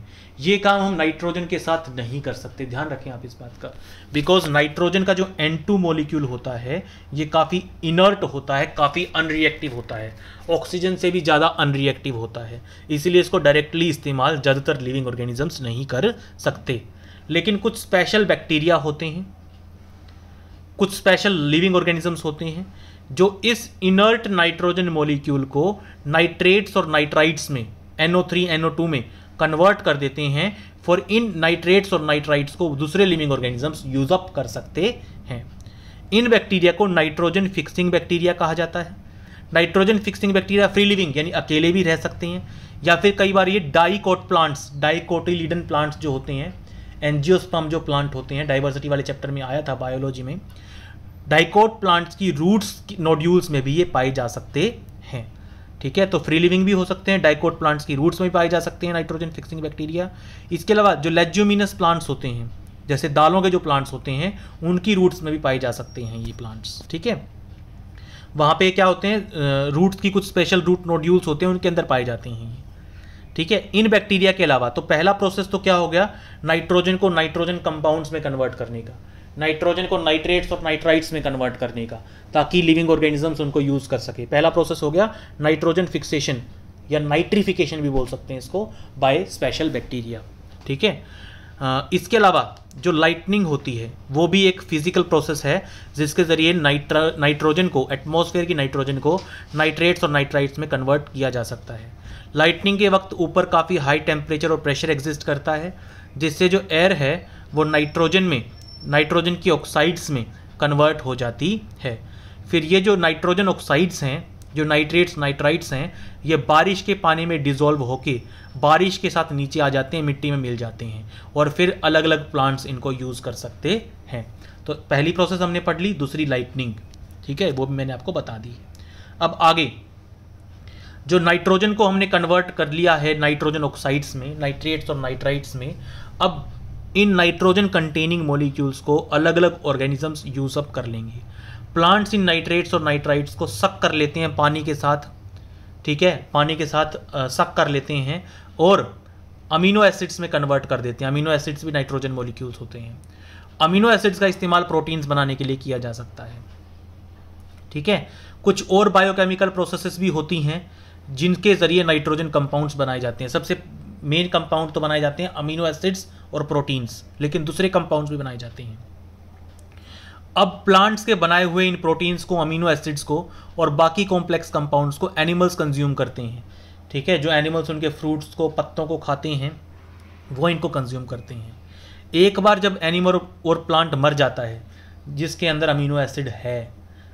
A: ये काम हम नाइट्रोजन के साथ नहीं कर सकते ध्यान रखें आप इस बात का बिकॉज नाइट्रोजन का जो एन टू मोलिक्यूल होता है ये काफ़ी इनर्ट होता है काफ़ी अनरिएक्टिव होता है ऑक्सीजन से भी ज़्यादा अनरिएक्टिव होता है इसीलिए इसको डायरेक्टली इस्तेमाल ज़्यादातर लिविंग ऑर्गेनिजम्स नहीं कर सकते लेकिन कुछ स्पेशल बैक्टीरिया होते हैं कुछ स्पेशल लिविंग ऑर्गेनिजम्स होते हैं जो इस इनर्ट नाइट्रोजन मोलिक्यूल को नाइट्रेट्स और नाइट्राइड्स में NO3, NO2 में कन्वर्ट कर देते हैं फॉर इन नाइट्रेट्स और नाइट्राइड्स को दूसरे लिविंग ऑर्गेनिजम्स यूज अप कर सकते हैं इन बैक्टीरिया को नाइट्रोजन फिक्सिंग बैक्टीरिया कहा जाता है nitrogen fixing bacteria free living यानी अकेले भी रह सकते हैं या फिर कई बार ये डाईकोट प्लांट्स डाईकोटिलीडन प्लांट्स जो होते हैं एनजियोस्पम जो प्लांट होते हैं डाइवर्सिटी वाले चैप्टर में आया था बायोलॉजी में डाइकोट प्लांट्स की रूट्स नोड्यूल्स में भी ये पाए जा सकते हैं ठीक है तो फ्री लिविंग भी हो सकते हैं डाइकोट प्लांट्स की रूट्स में भी पाए जा सकते हैं नाइट्रोजन फिक्सिंग बैक्टीरिया इसके अलावा जो लेज्यूमिनस प्लांट्स होते हैं जैसे दालों के जो प्लांट्स होते हैं उनकी रूट्स में भी पाए जा सकते हैं ये प्लांट्स ठीक है वहाँ पे क्या होते हैं रूट्स की कुछ स्पेशल रूट नोड्यूल्स होते हैं उनके अंदर पाए जाते हैं ठीक है इन बैक्टीरिया के अलावा तो पहला प्रोसेस तो क्या हो गया नाइट्रोजन को नाइट्रोजन कंपाउंड्स में कन्वर्ट करने का नाइट्रोजन को नाइट्रेट्स और नाइट्राइट्स में कन्वर्ट करने का ताकि लिविंग ऑर्गेनिजम्स उनको यूज़ कर सके पहला प्रोसेस हो गया नाइट्रोजन फिक्सेशन या नाइट्रीफिकेशन भी बोल सकते हैं इसको बाय स्पेशल बैक्टीरिया ठीक है इसके अलावा जो लाइटनिंग होती है वो भी एक फिजिकल प्रोसेस है जिसके ज़रिए नाइट्रा नाइट्रोजन को एटमोसफेयर की नाइट्रोजन को नाइट्रेट्स और नाइट्राइट्स में कन्वर्ट किया जा सकता है लाइटनिंग के वक्त ऊपर काफ़ी हाई टेम्परेचर और प्रेशर एग्जिस्ट करता है जिससे जो एयर है वो नाइट्रोजन में नाइट्रोजन की ऑक्साइड्स में कन्वर्ट हो जाती है फिर ये जो नाइट्रोजन ऑक्साइड्स हैं जो नाइट्रेट्स नाइट्राइट्स हैं ये बारिश के पानी में डिजोल्व होकर बारिश के साथ नीचे आ जाते हैं मिट्टी में मिल जाते हैं और फिर अलग अलग प्लांट्स इनको यूज़ कर सकते हैं तो पहली प्रोसेस हमने पढ़ ली दूसरी लाइटनिंग ठीक है वो भी मैंने आपको बता दी अब आगे जो नाइट्रोजन को हमने कन्वर्ट कर लिया है नाइट्रोजन ऑक्साइड्स में नाइट्रेट्स और नाइट्राइट्स में अब इन नाइट्रोजन कंटेनिंग मॉलिक्यूल्स को अलग अलग ऑर्गेनिजम्स यूज अप कर लेंगे प्लांट्स इन नाइट्रेट्स और नाइट्राइट्स को सक कर लेते हैं पानी के साथ ठीक है पानी के साथ सक कर लेते हैं और अमीनो एसिड्स में कन्वर्ट कर देते हैं अमीनो एसिड्स भी नाइट्रोजन मॉलिक्यूल्स होते हैं अमीनो एसिड्स का इस्तेमाल प्रोटीन्स बनाने के लिए किया जा सकता है ठीक है कुछ और बायोकेमिकल प्रोसेसेस भी होती हैं जिनके ज़रिए नाइट्रोजन कंपाउंड्स बनाए जाते हैं सबसे मेन कंपाउंड तो बनाए जाते हैं अमीनो एसिड्स और प्रोटीन्स लेकिन दूसरे कंपाउंड्स भी बनाए जाते हैं अब प्लांट्स के बनाए हुए इन प्रोटीन्स को अमीनो एसिड्स को और बाकी कॉम्प्लेक्स कंपाउंड्स को एनिमल्स कंज्यूम करते हैं ठीक है जो एनिमल्स उनके फ्रूट्स को पत्तों को खाते हैं वो इनको कंज्यूम करते हैं एक बार जब एनिमल और प्लांट मर जाता है जिसके अंदर अमीनो एसिड है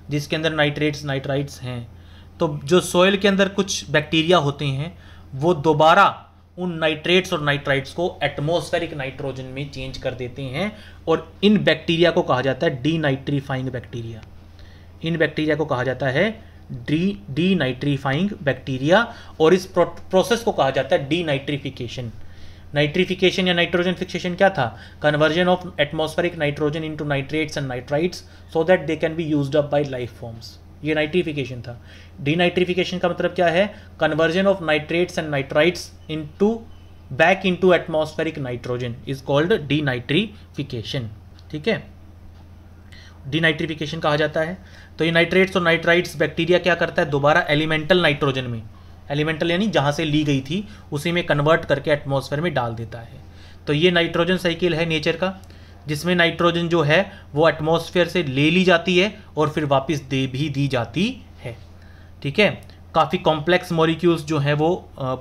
A: जिसके अंदर नाइट्रेट्स नाइट्राइट्स हैं तो जो सॉइल के अंदर कुछ बैक्टीरिया होते हैं वो दोबारा उन नाइट्रेट्स और नाइट्राइट्स को एटमोस्फेरिक नाइट्रोजन में चेंज कर देते हैं और इन बैक्टीरिया को कहा जाता है डीनाइट्रीफाइंग बैक्टीरिया इन बैक्टीरिया को कहा जाता है डी डीनाइट्रीफाइंग बैक्टीरिया और इस प्रोसेस को कहा जाता है डीनाइट्रीफिकेशन नाइट्रीफिकेशन या नाइट्रोजन फिक्सेशन क्या था conversion of atmospheric nitrogen into nitrates and nitrites so that they can be used up by life forms ये नाइट्रीफिकेशन था डीनाइट्रिफिकेशन का मतलब क्या है conversion of nitrates and nitrites into back into atmospheric nitrogen is called denitrification ठीक है denitrification कहा जाता है तो ये नाइट्रेट्स और नाइट्राइट्स बैक्टीरिया क्या करता है दोबारा एलिमेंटल नाइट्रोजन में एलिमेंटल यानी जहाँ से ली गई थी उसी में कन्वर्ट करके एटमोसफेयर में डाल देता है तो ये नाइट्रोजन साइकिल है नेचर का जिसमें नाइट्रोजन जो है वो एटमॉस्फेयर से ले ली जाती है और फिर वापस दे भी दी जाती ठीक है काफ़ी कॉम्प्लेक्स मॉलिक्यूल्स जो हैं वो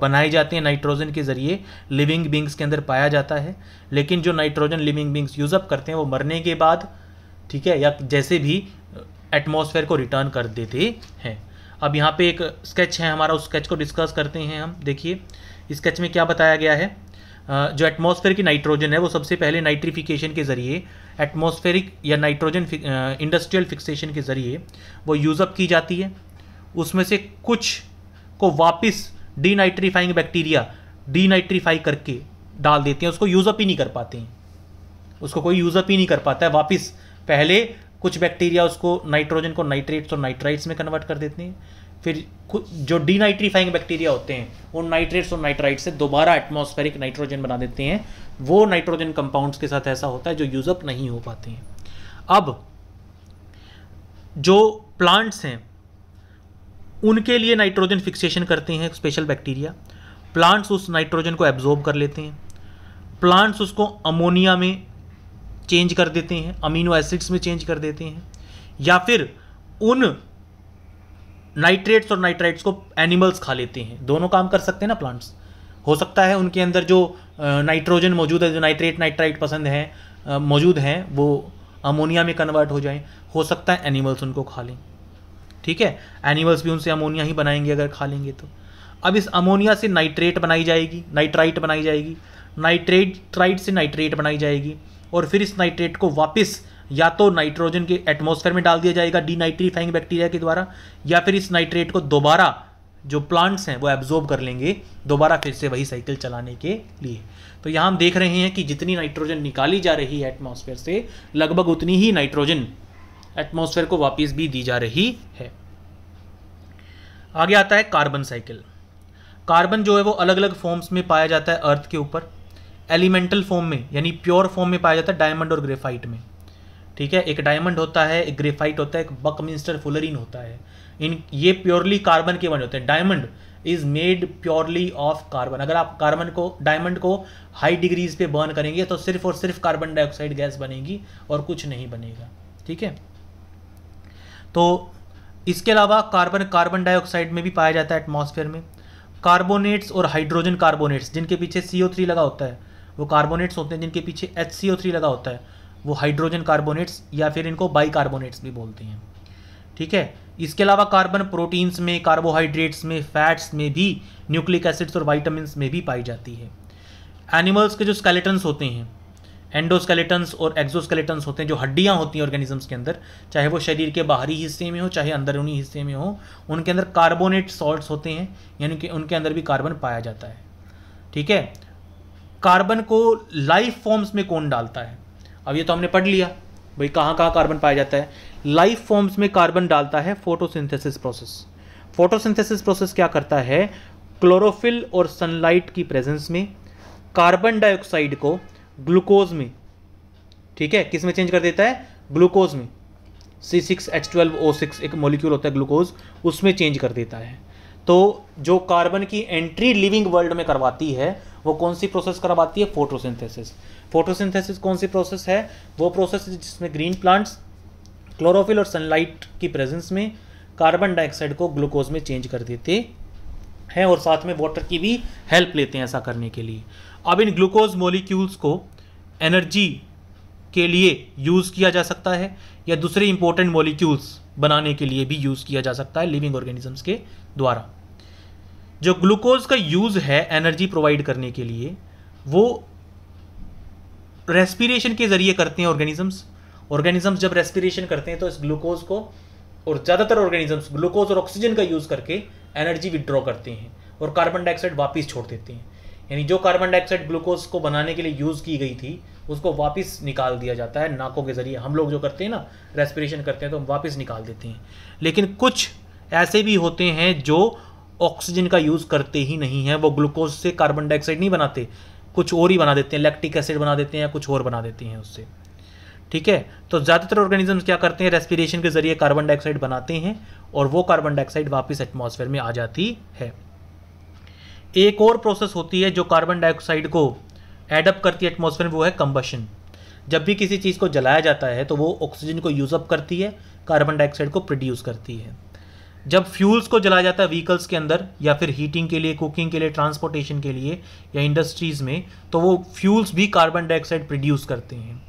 A: बनाए जाते हैं नाइट्रोजन के ज़रिए लिविंग बींग्स के अंदर पाया जाता है लेकिन जो नाइट्रोजन लिविंग बींग्स यूज़अप करते हैं वो मरने के बाद ठीक है या जैसे भी एटमॉस्फेयर को रिटर्न कर देते हैं अब यहाँ पे एक स्केच है हमारा उस स्केच को डिस्कस करते हैं हम देखिए स्केच में क्या बताया गया है जो एटमॉस्फेयर की नाइट्रोजन है वो सबसे पहले नाइट्रिफिकेशन के ज़रिए एटमॉस्फेरिक या नाइट्रोजन इंडस्ट्रियल फिक्सेशन के ज़रिए वो यूज़अप की जाती है उसमें से कुछ को वापस डीनाइट्रीफाइंग बैक्टीरिया डीनाइट्रीफाई करके डाल देते हैं उसको यूज़अप ही नहीं कर पाते हैं उसको कोई यूज़अप ही नहीं कर पाता है वापस पहले कुछ बैक्टीरिया उसको नाइट्रोजन को नाइट्रेट्स और नाइट्राइट्स में कन्वर्ट कर देते हैं फिर जो डीनाइट्रीफाइंग बैक्टीरिया होते हैं उन नाइट्रेट्स और नाइट्राइट से दोबारा एटमोस्फेरिक नाइट्रोजन बना देते हैं वो नाइट्रोजन कंपाउंड्स के साथ ऐसा होता है जो यूज़अप नहीं हो पाते हैं अब जो प्लांट्स हैं उनके लिए नाइट्रोजन फिक्सेशन करते हैं स्पेशल बैक्टीरिया प्लांट्स उस नाइट्रोजन को एब्जॉर्ब कर लेते हैं प्लांट्स उसको अमोनिया में चेंज कर देते हैं अमीनो एसिड्स में चेंज कर देते हैं या फिर उन नाइट्रेट्स और नाइट्राइट्स को एनिमल्स खा लेते हैं दोनों काम कर सकते हैं ना प्लांट्स हो सकता है उनके अंदर जो नाइट्रोजन मौजूद है जो नाइट्रेट नाइट्राइट पसंद है मौजूद हैं वो अमोनिया में कन्वर्ट हो जाएं हो सकता है एनिमल्स उनको खा लें ठीक है एनिमल्स भी उनसे अमोनिया ही बनाएंगे अगर खा लेंगे तो अब इस अमोनिया से नाइट्रेट बनाई जाएगी नाइट्राइट बनाई जाएगी नाइट्रेट ट्राइट से नाइट्रेट बनाई जाएगी और फिर इस नाइट्रेट को वापस या तो नाइट्रोजन के एटमोसफेयर में डाल दिया जाएगा डीनाइट्रीफाइंग बैक्टीरिया के द्वारा या फिर इस नाइट्रेट को दोबारा जो प्लांट्स हैं वो एब्जॉर्ब कर लेंगे दोबारा फिर से वही साइकिल चलाने के लिए तो यहाँ हम देख रहे हैं कि जितनी नाइट्रोजन निकाली जा रही है एटमॉस्फेयर से लगभग उतनी ही नाइट्रोजन एटमॉस्फेयर को वापस भी दी जा रही है आगे आता है कार्बन साइकिल कार्बन जो है वो अलग अलग फॉर्म्स में पाया जाता है अर्थ के ऊपर एलिमेंटल फॉर्म में यानी प्योर फॉर्म में पाया जाता है डायमंड और ग्रेफाइट में ठीक है एक डायमंड होता है एक ग्रेफाइट होता है एक बकमिंस्टर फुलरिन होता है इन ये प्योरली कार्बन के बने होते हैं diamond is made purely of carbon अगर आप कार्बन को डायमंड को हाई डिग्रीज पे बर्न करेंगे तो सिर्फ और सिर्फ कार्बन डाइऑक्साइड गैस बनेगी और कुछ नहीं बनेगा ठीक है तो इसके अलावा कार्बन कार्बन डाइऑक्साइड में भी पाया जाता है एटमॉस्फेयर में कार्बोनेट्स और हाइड्रोजन कार्बोनेट्स जिनके पीछे सी थ्री लगा होता है वो कार्बोनेट्स होते हैं जिनके पीछे एच सी थ्री लगा होता है वो हाइड्रोजन कार्बोनेट्स या फिर इनको बाई कार्बोनेट्स भी बोलते हैं ठीक है इसके अलावा कार्बन प्रोटीन्स में कार्बोहाइड्रेट्स में फैट्स में भी न्यूक्लिक एसिड्स और वाइटामस में भी पाई जाती है एनिमल्स के जो स्केलेटन्स होते हैं एंडोस्केलेटन्स और एक्जोस्केलेटन्स होते हैं जो हड्डियाँ होती हैं ऑर्गेनिजम्स के अंदर चाहे वो शरीर के बाहरी हिस्से में हो चाहे अंदरूनी हिस्से में हो उनके अंदर कार्बोनेट सॉल्ट्स होते हैं यानी कि उनके अंदर भी कार्बन पाया जाता है ठीक है कार्बन को लाइफ फॉर्म्स में कौन डालता है अब ये तो हमने पढ़ लिया भाई कहाँ कहाँ कार्बन पाया जाता है लाइफ फॉर्म्स में कार्बन डालता है फोटोसिंथेसिस प्रोसेस फोटोसिंथेसिस प्रोसेस क्या करता है क्लोरोफिल और सनलाइट की प्रेजेंस में कार्बन डाइऑक्साइड को ग्लूकोज में ठीक है किस में चेंज कर देता है ग्लूकोज में C six H twelve O six एक मोलिक्यूल होता है ग्लूकोज उसमें चेंज कर देता है तो जो कार्बन की एंट्री लिविंग वर्ल्ड में करवाती है वो कौन सी प्रोसेस करवाती है फोटोसिंथेसिस फोटोसिंथेसिस कौन सी प्रोसेस है वो प्रोसेस जिसमें ग्रीन प्लांट्स क्लोरोफिल और सनलाइट की प्रेजेंस में कार्बन डाइऑक्साइड को ग्लूकोज में चेंज कर देते हैं और साथ में वाटर की भी हेल्प लेते हैं ऐसा करने के लिए अब इन ग्लूकोज मोलिक्यूल्स को एनर्जी के लिए यूज़ किया जा सकता है या दूसरे इंपॉर्टेंट मोलिक्यूल्स बनाने के लिए भी यूज़ किया जा सकता है लिविंग ऑर्गेनिजम्स के द्वारा जो ग्लूकोज का यूज़ है एनर्जी प्रोवाइड करने के लिए वो रेस्पिरेशन के ज़रिए करते हैं ऑर्गेनिजम्स ऑर्गेनिजम्स जब रेस्पिरेशन करते हैं तो इस ग्लूकोज को और ज़्यादातर ऑर्गेनिजम्स ग्लूकोज और ऑक्सीजन का यूज़ करके एनर्जी विड्रॉ करते हैं और कार्बन डाइऑक्साइड वापस छोड़ देते हैं यानी जो कार्बन डाइऑक्साइड ग्लूकोज को बनाने के लिए यूज़ की गई थी उसको वापस निकाल दिया जाता है नाकों के ज़रिए हम लोग जो करते हैं ना रेस्पिरेशन करते हैं तो हम वापस निकाल देते हैं लेकिन कुछ ऐसे भी होते हैं जो ऑक्सीजन का यूज़ करते ही नहीं है वो ग्लूकोज से कार्बन डाइऑक्साइड नहीं बनाते कुछ और ही बना देते हैं लैक्टिक एसिड बना देते हैं या कुछ और बना देते हैं उससे ठीक है तो ज़्यादातर ऑर्गेनिज्म क्या करते हैं रेस्पिरेशन के ज़रिए कार्बन डाइऑक्साइड बनाते हैं और वो कार्बन डाइऑक्साइड वापस एटमॉस्फेयर में आ जाती है एक और प्रोसेस होती है जो कार्बन डाइऑक्साइड को एडअप करती है एटमोसफेयर वो है कम्बशन जब भी किसी चीज़ को जलाया जाता है तो वो ऑक्सीजन को यूज़अप करती है कार्बन डाइऑक्साइड को प्रोड्यूस करती है जब फ्यूल्स को जलाया जाता है व्हीकल्स के अंदर या फिर हीटिंग के लिए कुकिंग के लिए ट्रांसपोर्टेशन के लिए या इंडस्ट्रीज़ में तो वो फ्यूल्स भी कार्बन डाइऑक्साइड प्रोड्यूस करते हैं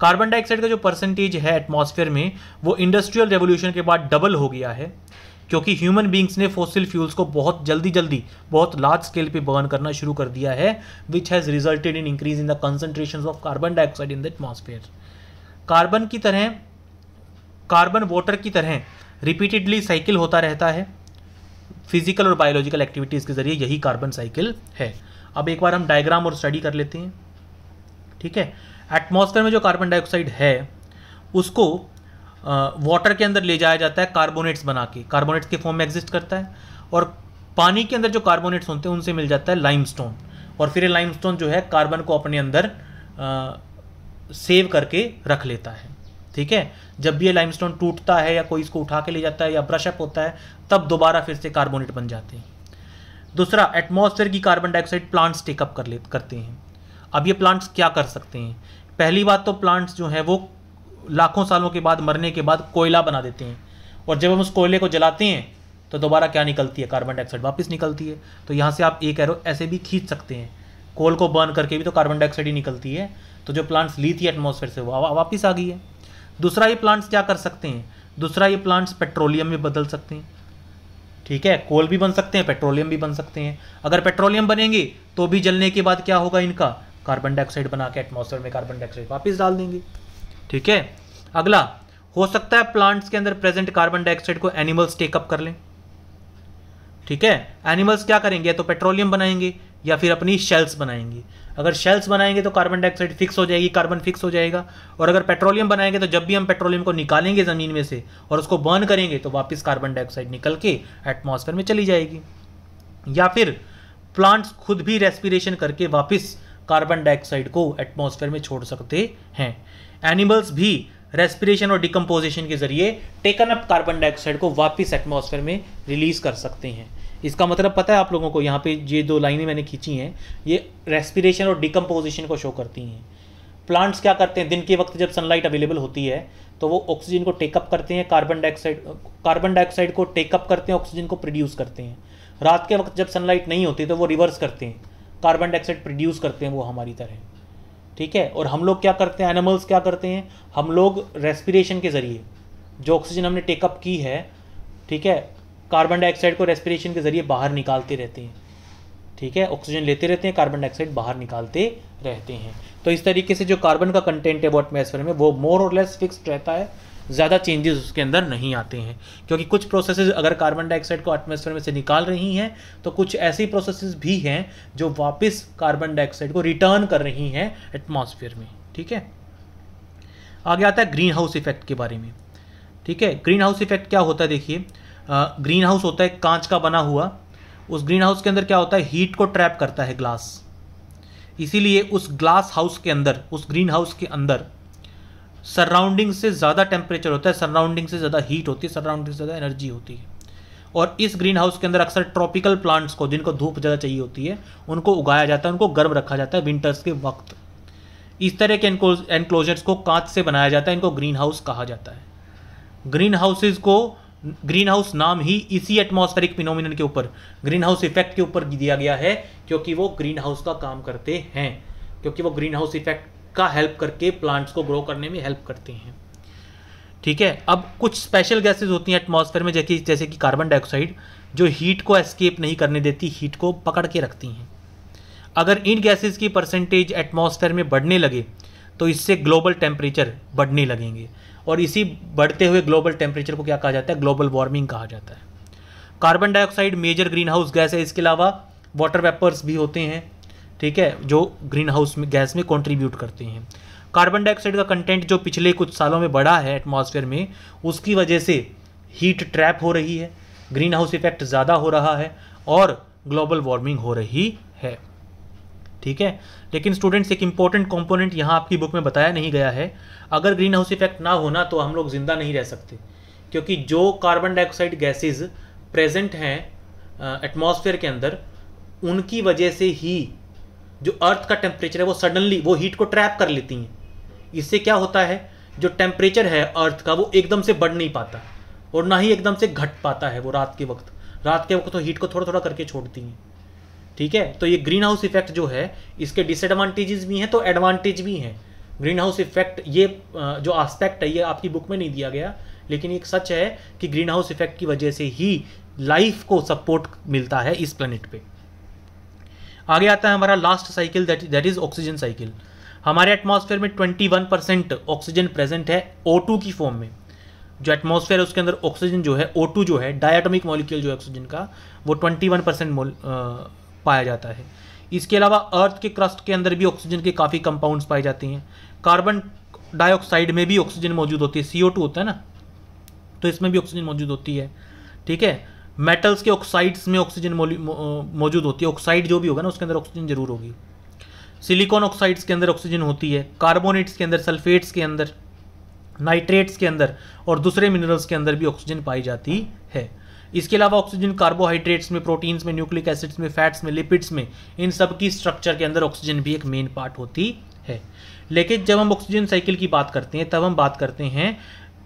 A: कार्बन डाइऑक्साइड का जो परसेंटेज है एटमॉस्फेयर में वो इंडस्ट्रियल रेवोल्यूशन के बाद डबल हो गया है क्योंकि ह्यूमन बींग्स ने फोसिल फ्यूल्स को बहुत जल्दी जल्दी बहुत लार्ज स्केल पे बर्न करना शुरू कर दिया है which has resulted in increase in the concentration of carbon dioxide in the atmosphere carbon की तरह कार्बन वाटर की तरह रिपीटेडली साइकिल होता रहता है फिजिकल और बायोलॉजिकल एक्टिविटीज़ के ज़रिए यही कार्बन साइकिल है अब एक बार हम डायग्राम और स्टडी कर लेते हैं ठीक है एटमॉस्फेयर में जो कार्बन डाइऑक्साइड है उसको वाटर के अंदर ले जाया जाता है कार्बोनेट्स बना के कार्बोनेट्स के फॉर्म में एग्जिस्ट करता है और पानी के अंदर जो कार्बोनेट्स होते हैं उनसे मिल जाता है लाइमस्टोन और फिर ये लाइमस्टोन जो है कार्बन को अपने अंदर आ, सेव करके रख लेता है ठीक है जब भी ये लाइमस्टोन टूटता है या कोई इसको उठा के ले जाता है या ब्रशअप होता है तब दोबारा फिर से कार्बोनेट बन जाते हैं दूसरा एटमोसफेयर की कार्बन डाइऑक्साइड प्लांट्स टेकअप कर ले करते हैं अब ये प्लांट्स क्या कर सकते हैं पहली बात तो प्लांट्स जो है वो लाखों सालों के बाद मरने के बाद कोयला बना देते हैं और जब हम उस कोयले को जलाते हैं तो दोबारा क्या निकलती है कार्बन डाइऑक्साइड वापस निकलती है तो यहाँ से आप एक एरो ऐसे भी खींच सकते हैं कोल को बर्न करके भी तो कार्बन डाइऑक्साइड ही निकलती है तो जो प्लांट्स ली थी एटमोसफेयर से वो वापस आ गई है दूसरा ये प्लांट्स क्या कर सकते हैं दूसरा ये प्लांट्स पेट्रोलियम में बदल सकते हैं ठीक है कोल भी बन सकते हैं पेट्रोलियम भी बन सकते हैं अगर पेट्रोलियम बनेंगे तो भी जलने के बाद क्या होगा इनका कार्बन डाइऑक्साइड बना के एटमोसफेयर में कार्बन डाइऑक्साइड वापस डाल देंगे ठीक है अगला हो सकता है प्लांट्स के अंदर प्रेजेंट कार्बन डाइऑक्साइड को एनिमल्स टेकअप कर लें ठीक है एनिमल्स क्या करेंगे तो पेट्रोलियम बनाएंगे या फिर अपनी शेल्स बनाएंगे अगर शेल्स बनाएंगे तो कार्बन डाइऑक्साइड फिक्स हो जाएगी कार्बन फिक्स हो जाएगा और अगर पेट्रोलियम बनाएंगे तो जब भी हम पेट्रोलियम को निकालेंगे ज़मीन में से और उसको बर्न करेंगे तो वापस कार्बन डाइऑक्साइड निकल के एटमॉस्फेयर में चली जाएगी या फिर प्लांट्स खुद भी रेस्पिरेशन करके वापस कार्बन डाइऑक्साइड को एटमॉस्फेयर में छोड़ सकते हैं एनिमल्स भी रेस्पिरेशन और डिकम्पोजिशन के जरिए टेकन अप कार्बन डाइऑक्साइड को वापस एटमॉस्फेयर में रिलीज कर सकते हैं इसका मतलब पता है आप लोगों को यहाँ पे ये दो लाइनें मैंने खींची हैं ये रेस्पिरेशन और डिकम्पोजिशन को शो करती हैं प्लांट्स क्या करते हैं दिन के वक्त जब सनलाइट अवेलेबल होती है तो वो ऑक्सीजन को टेकअप करते हैं कार्बन डाइऑक्साइड कार्बन डाइऑक्साइड को टेकअप करते हैं ऑक्सीजन को प्रोड्यूस करते हैं रात के वक्त जब सनलाइट नहीं होती तो वो रिवर्स करते हैं कार्बन डाइऑक्साइड प्रोड्यूस करते हैं वो हमारी तरह ठीक है और हम लोग क्या करते हैं एनिमल्स क्या करते हैं हम लोग रेस्पिरेशन के ज़रिए जो ऑक्सीजन हमने टेकअप की है ठीक है कार्बन डाइऑक्साइड को रेस्पिरेशन के ज़रिए बाहर निकालते रहते हैं ठीक है ऑक्सीजन लेते रहते हैं कार्बन डाइऑक्साइड बाहर निकालते रहते हैं तो इस तरीके से जो कार्बन का कंटेंट है वो एटमोसफेयर में वो मोर और लेस फिक्स रहता है ज़्यादा चेंजेस उसके अंदर नहीं आते हैं क्योंकि कुछ प्रोसेसेस अगर कार्बन डाइऑक्साइड को एटमोसफेयर में से निकाल रही हैं तो कुछ ऐसी प्रोसेसेस भी हैं जो वापस कार्बन डाइऑक्साइड को रिटर्न कर रही हैं एटमॉस्फेयर में ठीक है आगे आता है ग्रीन हाउस इफेक्ट के बारे में ठीक है ग्रीन हाउस इफेक्ट क्या होता है देखिए ग्रीन हाउस होता है कांच का बना हुआ उस ग्रीन हाउस के अंदर क्या होता है हीट को ट्रैप करता है ग्लास इसीलिए उस ग्लास हाउस के अंदर उस ग्रीन हाउस के अंदर सराउंडिंग से ज़्यादा टेम्परेचर होता है सराउंडिंग से ज़्यादा हीट होती है सराउंडिंग से ज़्यादा एनर्जी होती है और इस ग्रीन हाउस के अंदर अक्सर ट्रॉपिकल प्लांट्स को जिनको धूप ज़्यादा चाहिए होती है उनको उगाया जाता है उनको गर्म रखा जाता है विंटर्स के वक्त इस तरह के एनक्लोजर्स को कांच से बनाया जाता है इनको ग्रीन हाउस कहा जाता है ग्रीन हाउसेज को ग्रीन हाउस नाम ही इसी एटमोस्फेरिक पिनोमिन के ऊपर ग्रीन हाउस इफेक्ट के ऊपर दिया गया है क्योंकि वो ग्रीन हाउस का काम करते हैं क्योंकि वो ग्रीन हाउस इफेक्ट का हेल्प करके प्लांट्स को ग्रो करने में हेल्प करते हैं ठीक है अब कुछ स्पेशल गैसेज होती हैं एटमॉस्फेयर में जैसे जैसे कि कार्बन डाइऑक्साइड जो हीट को एस्केप नहीं करने देती हीट को पकड़ के रखती हैं अगर इन गैसेज की परसेंटेज एटमॉस्फेयर में बढ़ने लगे तो इससे ग्लोबल टेम्परेचर बढ़ने लगेंगे और इसी बढ़ते हुए ग्लोबल टेम्परेचर को क्या कहा जाता है ग्लोबल वार्मिंग कहा जाता है carbon dioxide major green house gas है इसके अलावा वाटर वेपर्स भी होते हैं ठीक है जो ग्रीन हाउस में गैस में कंट्रीब्यूट करते हैं कार्बन डाइऑक्साइड का कंटेंट जो पिछले कुछ सालों में बढ़ा है एटमॉस्फेयर में उसकी वजह से हीट ट्रैप हो रही है ग्रीन हाउस इफेक्ट ज़्यादा हो रहा है और ग्लोबल वार्मिंग हो रही है ठीक है लेकिन स्टूडेंट्स एक इंपॉर्टेंट कंपोनेंट यहाँ आपकी बुक में बताया नहीं गया है अगर ग्रीन हाउस इफेक्ट ना होना तो हम लोग ज़िंदा नहीं रह सकते क्योंकि जो कार्बन डाइऑक्साइड गैसेज प्रेजेंट हैं एटमॉस्फेयर के अंदर उनकी वजह से ही जो अर्थ का टेम्परेचर है वो सडनली वो हीट को ट्रैप कर लेती हैं इससे क्या होता है जो टेम्परेचर है अर्थ का वो एकदम से बढ़ नहीं पाता और ना ही एकदम से घट पाता है वो रात के वक्त रात के वक्त तो हीट को थोड़ा थोड़ा करके छोड़ती हैं ठीक है तो ये ग्रीन हाउस इफेक्ट जो है इसके डिसएडवांटेजेस भी हैं तो एडवांटेज भी हैं ग्रीन हाउस इफेक्ट ये जो आस्पेक्ट है ये आपकी बुक में नहीं दिया गया लेकिन एक सच है कि ग्रीन हाउस इफेक्ट की वजह से ही लाइफ को सपोर्ट मिलता है इस प्लेनेट पे आगे आता है हमारा last cycle that that is oxygen cycle हमारे एटमॉस्फेयर में 21 परसेंट ऑक्सीजन प्रेजेंट है O2 की फॉर्म में जो एटमॉस्फेयर है उसके अंदर ऑक्सीजन जो है O2 जो है डायाटोमिक मॉलिक्यूल जो है ऑक्सीजन का वो 21 परसेंट पाया जाता है इसके अलावा अर्थ के क्रस्ट के अंदर भी ऑक्सीजन के काफ़ी कंपाउंड्स पाए जाते हैं कार्बन डाइऑक्साइड में भी ऑक्सीजन मौजूद होती है सी होता है ना तो इसमें भी ऑक्सीजन मौजूद होती है ठीक है मेटल्स के ऑक्साइड्स में ऑक्सीजन मौजूद होती है ऑक्साइड जो भी होगा ना उसके अंदर ऑक्सीजन जरूर होगी सिलिकॉन ऑक्साइड्स के अंदर ऑक्सीजन होती है कार्बोनेट्स के अंदर सल्फेट्स के अंदर नाइट्रेट्स के अंदर और दूसरे मिनरल्स के अंदर भी ऑक्सीजन पाई जाती है इसके अलावा ऑक्सीजन कार्बोहाइड्रेट्स में प्रोटीन्स में न्यूक्लिक एसिड्स में फैट्स में लिपिड्स में इन सब की स्ट्रक्चर के अंदर ऑक्सीजन भी एक मेन पार्ट होती है लेकिन जब हम ऑक्सीजन साइकिल की बात करते हैं तब हम बात करते हैं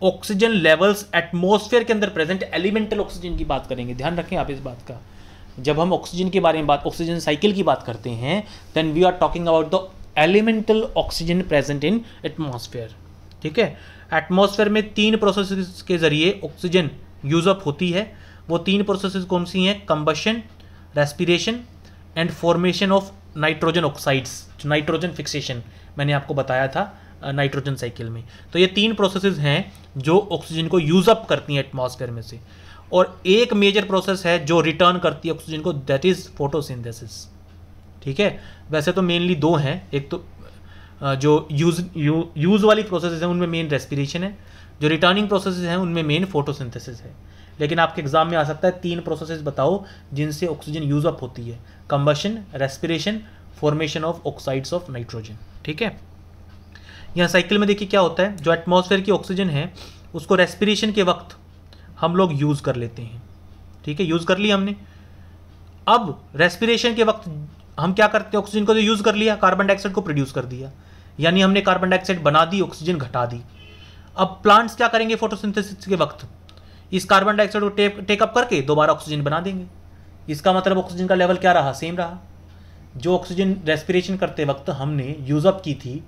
A: ऑक्सीजन लेवल्स एटमोसफेयर के अंदर प्रेजेंट एलिमेंटल ऑक्सीजन की बात करेंगे ध्यान रखें आप इस बात का जब हम ऑक्सीजन के बारे में बात ऑक्सीजन साइकिल की बात करते हैं then we are talking about the elemental oxygen present in atmosphere ठीक है एटमोसफेयर में तीन प्रोसेस के जरिए ऑक्सीजन यूजअप होती है वो तीन प्रोसेस कौन सी हैं combustion respiration and formation of nitrogen oxides nitrogen fixation मैंने आपको बताया था नाइट्रोजन साइकिल में तो ये तीन प्रोसेसेस हैं जो ऑक्सीजन को यूज़ अप करती हैं एटमॉस्फेयर में से और एक मेजर प्रोसेस है जो रिटर्न करती है ऑक्सीजन को दैट इज़ फोटोसिंथेसिस ठीक है वैसे तो मेनली दो हैं एक तो जो यूज यू, यूज़ वाली प्रोसेस हैं उनमें मेन रेस्पिरेशन है जो रिटर्निंग प्रोसेस हैं उनमें मेन फोटोसिंथेसिस है लेकिन आपके एग्जाम में आ सकता है तीन प्रोसेसेस बताओ जिनसे ऑक्सीजन यूज़ अप होती है combustion respiration formation of oxides of nitrogen ठीक है यहाँ साइकिल में देखिए क्या होता है जो एटमॉस्फेयर की ऑक्सीजन है उसको रेस्पिरेशन के वक्त हम लोग यूज़ कर लेते हैं ठीक है यूज़ कर लिया हमने अब रेस्पिरेशन के वक्त हम क्या करते हैं ऑक्सीजन को तो यूज़ कर लिया कार्बन डाइऑक्साइड को प्रोड्यूस कर दिया यानी हमने कार्बन डाइऑक्साइड बना दी ऑक्सीजन घटा दी अब प्लांट्स क्या करेंगे फोटोसिंथेसिस के वक्त इस कार्बन डाइऑक्साइड को टेकअप करके दोबारा ऑक्सीजन बना देंगे इसका मतलब ऑक्सीजन का लेवल क्या रहा सेम रहा जो ऑक्सीजन रेस्पिरेशन करते वक्त हमने यूज़ अप की थी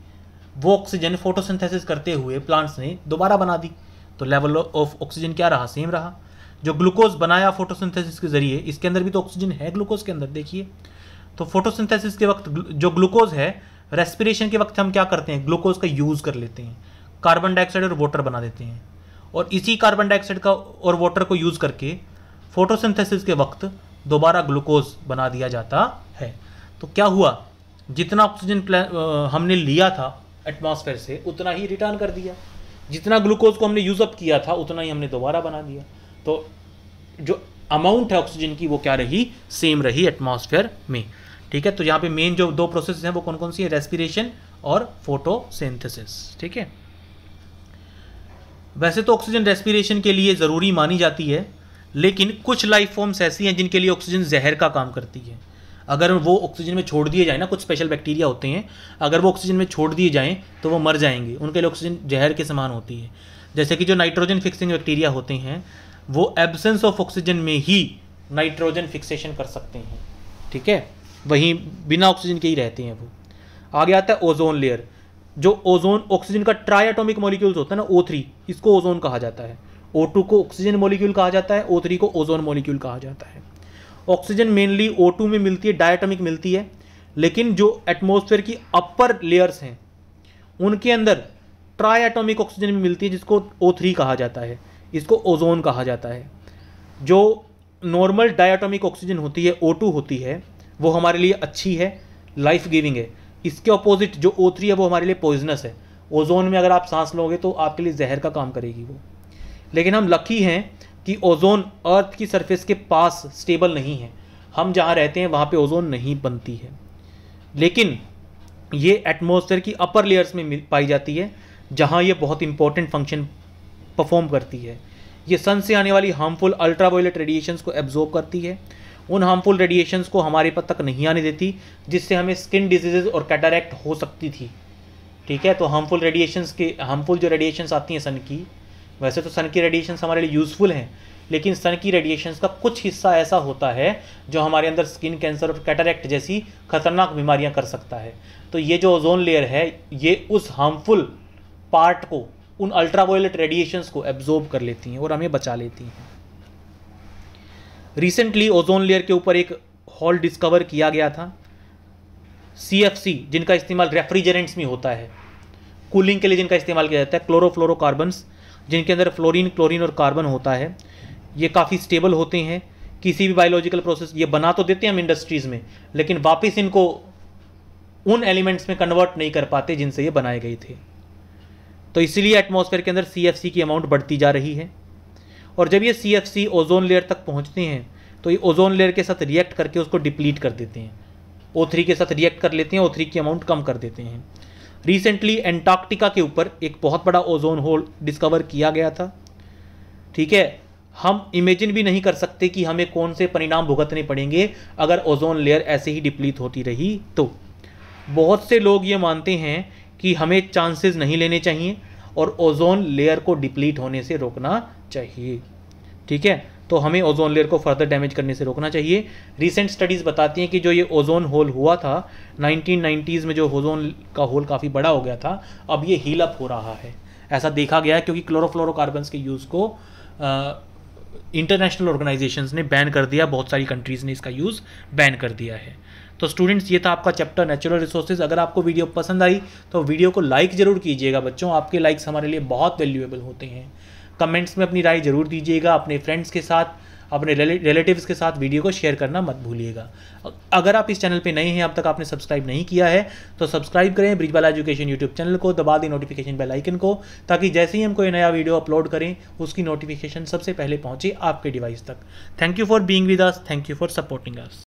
A: वो ऑक्सीजन फोटोसिंथेसिस करते हुए प्लांट्स ने दोबारा बना दी तो लेवल ऑफ ऑक्सीजन क्या रहा सेम रहा जो ग्लूकोज बनाया फोटोसिंथेसिस के जरिए इसके अंदर भी तो ऑक्सीजन है ग्लूकोज के अंदर देखिए तो फोटोसिंथेसिस के वक्त जो ग्लूकोज है रेस्पिरेशन के वक्त हम क्या करते हैं ग्लूकोज का यूज़ कर लेते हैं कार्बन डाइऑक्साइड और वाटर बना देते हैं और इसी कार्बन डाइऑक्साइड का और वाटर को यूज़ करके फोटोसिंथेसिस के वक्त दोबारा ग्लूकोज बना दिया जाता है तो क्या हुआ जितना ऑक्सीजन हमने लिया था एटमॉस्फेयर से उतना ही रिटर्न कर दिया जितना ग्लूकोज को हमने यूज़अप किया था उतना ही हमने दोबारा बना दिया तो जो अमाउंट है ऑक्सीजन की वो क्या रही सेम रही एटमॉस्फेयर में ठीक है तो यहाँ पे मेन जो दो प्रोसेस हैं वो कौन कौन सी है रेस्पिरेशन और फोटोसिंथेसिस ठीक है वैसे तो ऑक्सीजन रेस्पिरेशन के लिए ज़रूरी मानी जाती है लेकिन कुछ लाइफ फॉर्म्स ऐसी हैं जिनके लिए ऑक्सीजन जहर का काम करती है अगर वो ऑक्सीजन में छोड़ दिए जाए ना कुछ स्पेशल बैक्टीरिया होते हैं अगर वो ऑक्सीजन में छोड़ दिए जाएँ तो वो मर जाएंगे उनके लिए ऑक्सीजन जहर के समान होती है जैसे कि जो नाइट्रोजन फिक्सिंग बैक्टीरिया होते हैं वो एबसेंस ऑफ ऑक्सीजन में ही नाइट्रोजन फिक्सेशन कर सकते हैं ठीक है वहीं बिना ऑक्सीजन के ही रहते हैं वो आगे आता है ओजोन लेयर जो ओजोन ऑक्सीजन का ट्राई एटोमिक मॉलिक्यूल्स होता है ना ओ थ्री इसको ओजोन कहा जाता है ओ टू को ऑक्सीजन मॉलिक्यूल कहा जाता है ओ थ्री को ओजोन मॉलिक्यूल कहा जाता है ऑक्सीजन मेनली ओ में मिलती है डायटमिक मिलती है लेकिन जो एटमोसफेयर की अपर लेयर्स हैं उनके अंदर ट्राई एटोमिक ऑक्सीजन भी मिलती है जिसको ओ कहा जाता है इसको ओजोन कहा जाता है जो नॉर्मल डायटोमिक ऑक्सीजन होती है ओ होती है वो हमारे लिए अच्छी है लाइफ गिविंग है इसके अपोजिट जो ओ है वो हमारे लिए पॉइजनस है ओजोन में अगर आप सांस लोगे तो आपके लिए जहर का काम करेगी वो लेकिन हम लकी हैं कि ओजोन अर्थ की सरफेस के पास स्टेबल नहीं है हम जहाँ रहते हैं वहाँ पे ओजोन नहीं बनती है लेकिन ये एटमोसफेयर की अपर लेयर्स में पाई जाती है जहाँ ये बहुत इंपॉर्टेंट फंक्शन परफॉर्म करती है ये सन से आने वाली हार्मफुल अल्ट्रावायलेट रेडिएशंस को एब्जॉर्ब करती है उन हार्मफुल रेडिएशंस को हमारे पद तक नहीं आने देती जिससे हमें स्किन डिजीजेज और कैटारैक्ट हो सकती थी ठीक है तो हार्मफुल रेडिएशंस के हार्मफुल जो रेडिएशंस आती हैं सन की वैसे तो सन की रेडिएशन हमारे लिए यूज़फुल हैं लेकिन सन की रेडिएशन का कुछ हिस्सा ऐसा होता है जो हमारे अंदर स्किन कैंसर और कैटरेक्ट जैसी खतरनाक बीमारियां कर सकता है तो ये जो ओजोन लेयर है ये उस हार्मफुल पार्ट को उन अल्ट्रावायलेट रेडिएशंस को एब्जॉर्ब कर लेती हैं और हमें बचा लेती हैं रिसेंटली ओजोन लेयर के ऊपर एक हॉल डिस्कवर किया गया था सी जिनका इस्तेमाल रेफ्रिजरेंट्स में होता है कूलिंग के लिए जिनका इस्तेमाल किया जाता है क्लोरोफ्लोरोकार्बन्स जिनके अंदर फ्लोरीन क्लोरीन और कार्बन होता है ये काफ़ी स्टेबल होते हैं किसी भी बायोलॉजिकल प्रोसेस ये बना तो देते हैं हम इंडस्ट्रीज़ में लेकिन वापस इनको उन एलिमेंट्स में कन्वर्ट नहीं कर पाते जिनसे ये बनाए गए थे तो इसलिए एटमॉस्फेयर के अंदर सी की अमाउंट बढ़ती जा रही है और जब ये सी ओजोन लेयर तक पहुँचते हैं तो ये ओजोन लेयर के साथ रिएक्ट करके उसको डिप्लीट कर देते हैं ओ के साथ रिएक्ट कर लेते हैं ओ की अमाउंट कम कर देते हैं रिसेंटली एंटार्क्टिका के ऊपर एक बहुत बड़ा ओजोन होल डिस्कवर किया गया था ठीक है हम इमेजिन भी नहीं कर सकते कि हमें कौन से परिणाम भुगतने पड़ेंगे अगर ओजोन लेयर ऐसे ही डिप्लीट होती रही तो बहुत से लोग ये मानते हैं कि हमें चांसेस नहीं लेने चाहिए और ओजोन लेयर को डिप्लीट होने से रोकना चाहिए ठीक है तो हमें ओजोन लेयर को फर्दर डैमेज करने से रोकना चाहिए रिसेंट स्टडीज़ बताती हैं कि जो ये ओजोन होल हुआ था 1990s में जो ओजोन का होल काफ़ी बड़ा हो गया था अब ये हील अप हो रहा है ऐसा देखा गया है क्योंकि क्लोरोफ्लोरोकार्बन्स के यूज़ को इंटरनेशनल ऑर्गेनाइजेशंस ने बैन कर दिया बहुत सारी कंट्रीज़ ने इसका यूज़ बैन कर दिया है तो स्टूडेंट्स ये था आपका चैप्टर नेचुरल रिसोर्सेज अगर आपको वीडियो पसंद आई तो वीडियो को लाइक ज़रूर कीजिएगा बच्चों आपके लाइक्स हमारे लिए बहुत वैल्यूएबल होते हैं कमेंट्स में अपनी राय जरूर दीजिएगा अपने फ्रेंड्स के साथ अपने रिलेटिव्स के साथ वीडियो को शेयर करना मत भूलिएगा अगर आप इस चैनल पे नए हैं अब तक आपने सब्सक्राइब नहीं किया है तो सब्सक्राइब करें ब्रिजवाला एजुकेशन यूट्यूब चैनल को दबा दें नोटिफिकेशन बेल आइकन को ताकि जैसे ही हम कोई नया वीडियो अपलोड करें उसकी नोटिफिकेशन सबसे पहले पहुंचे आपके डिवाइस तक thank you for being with us thank you for supporting us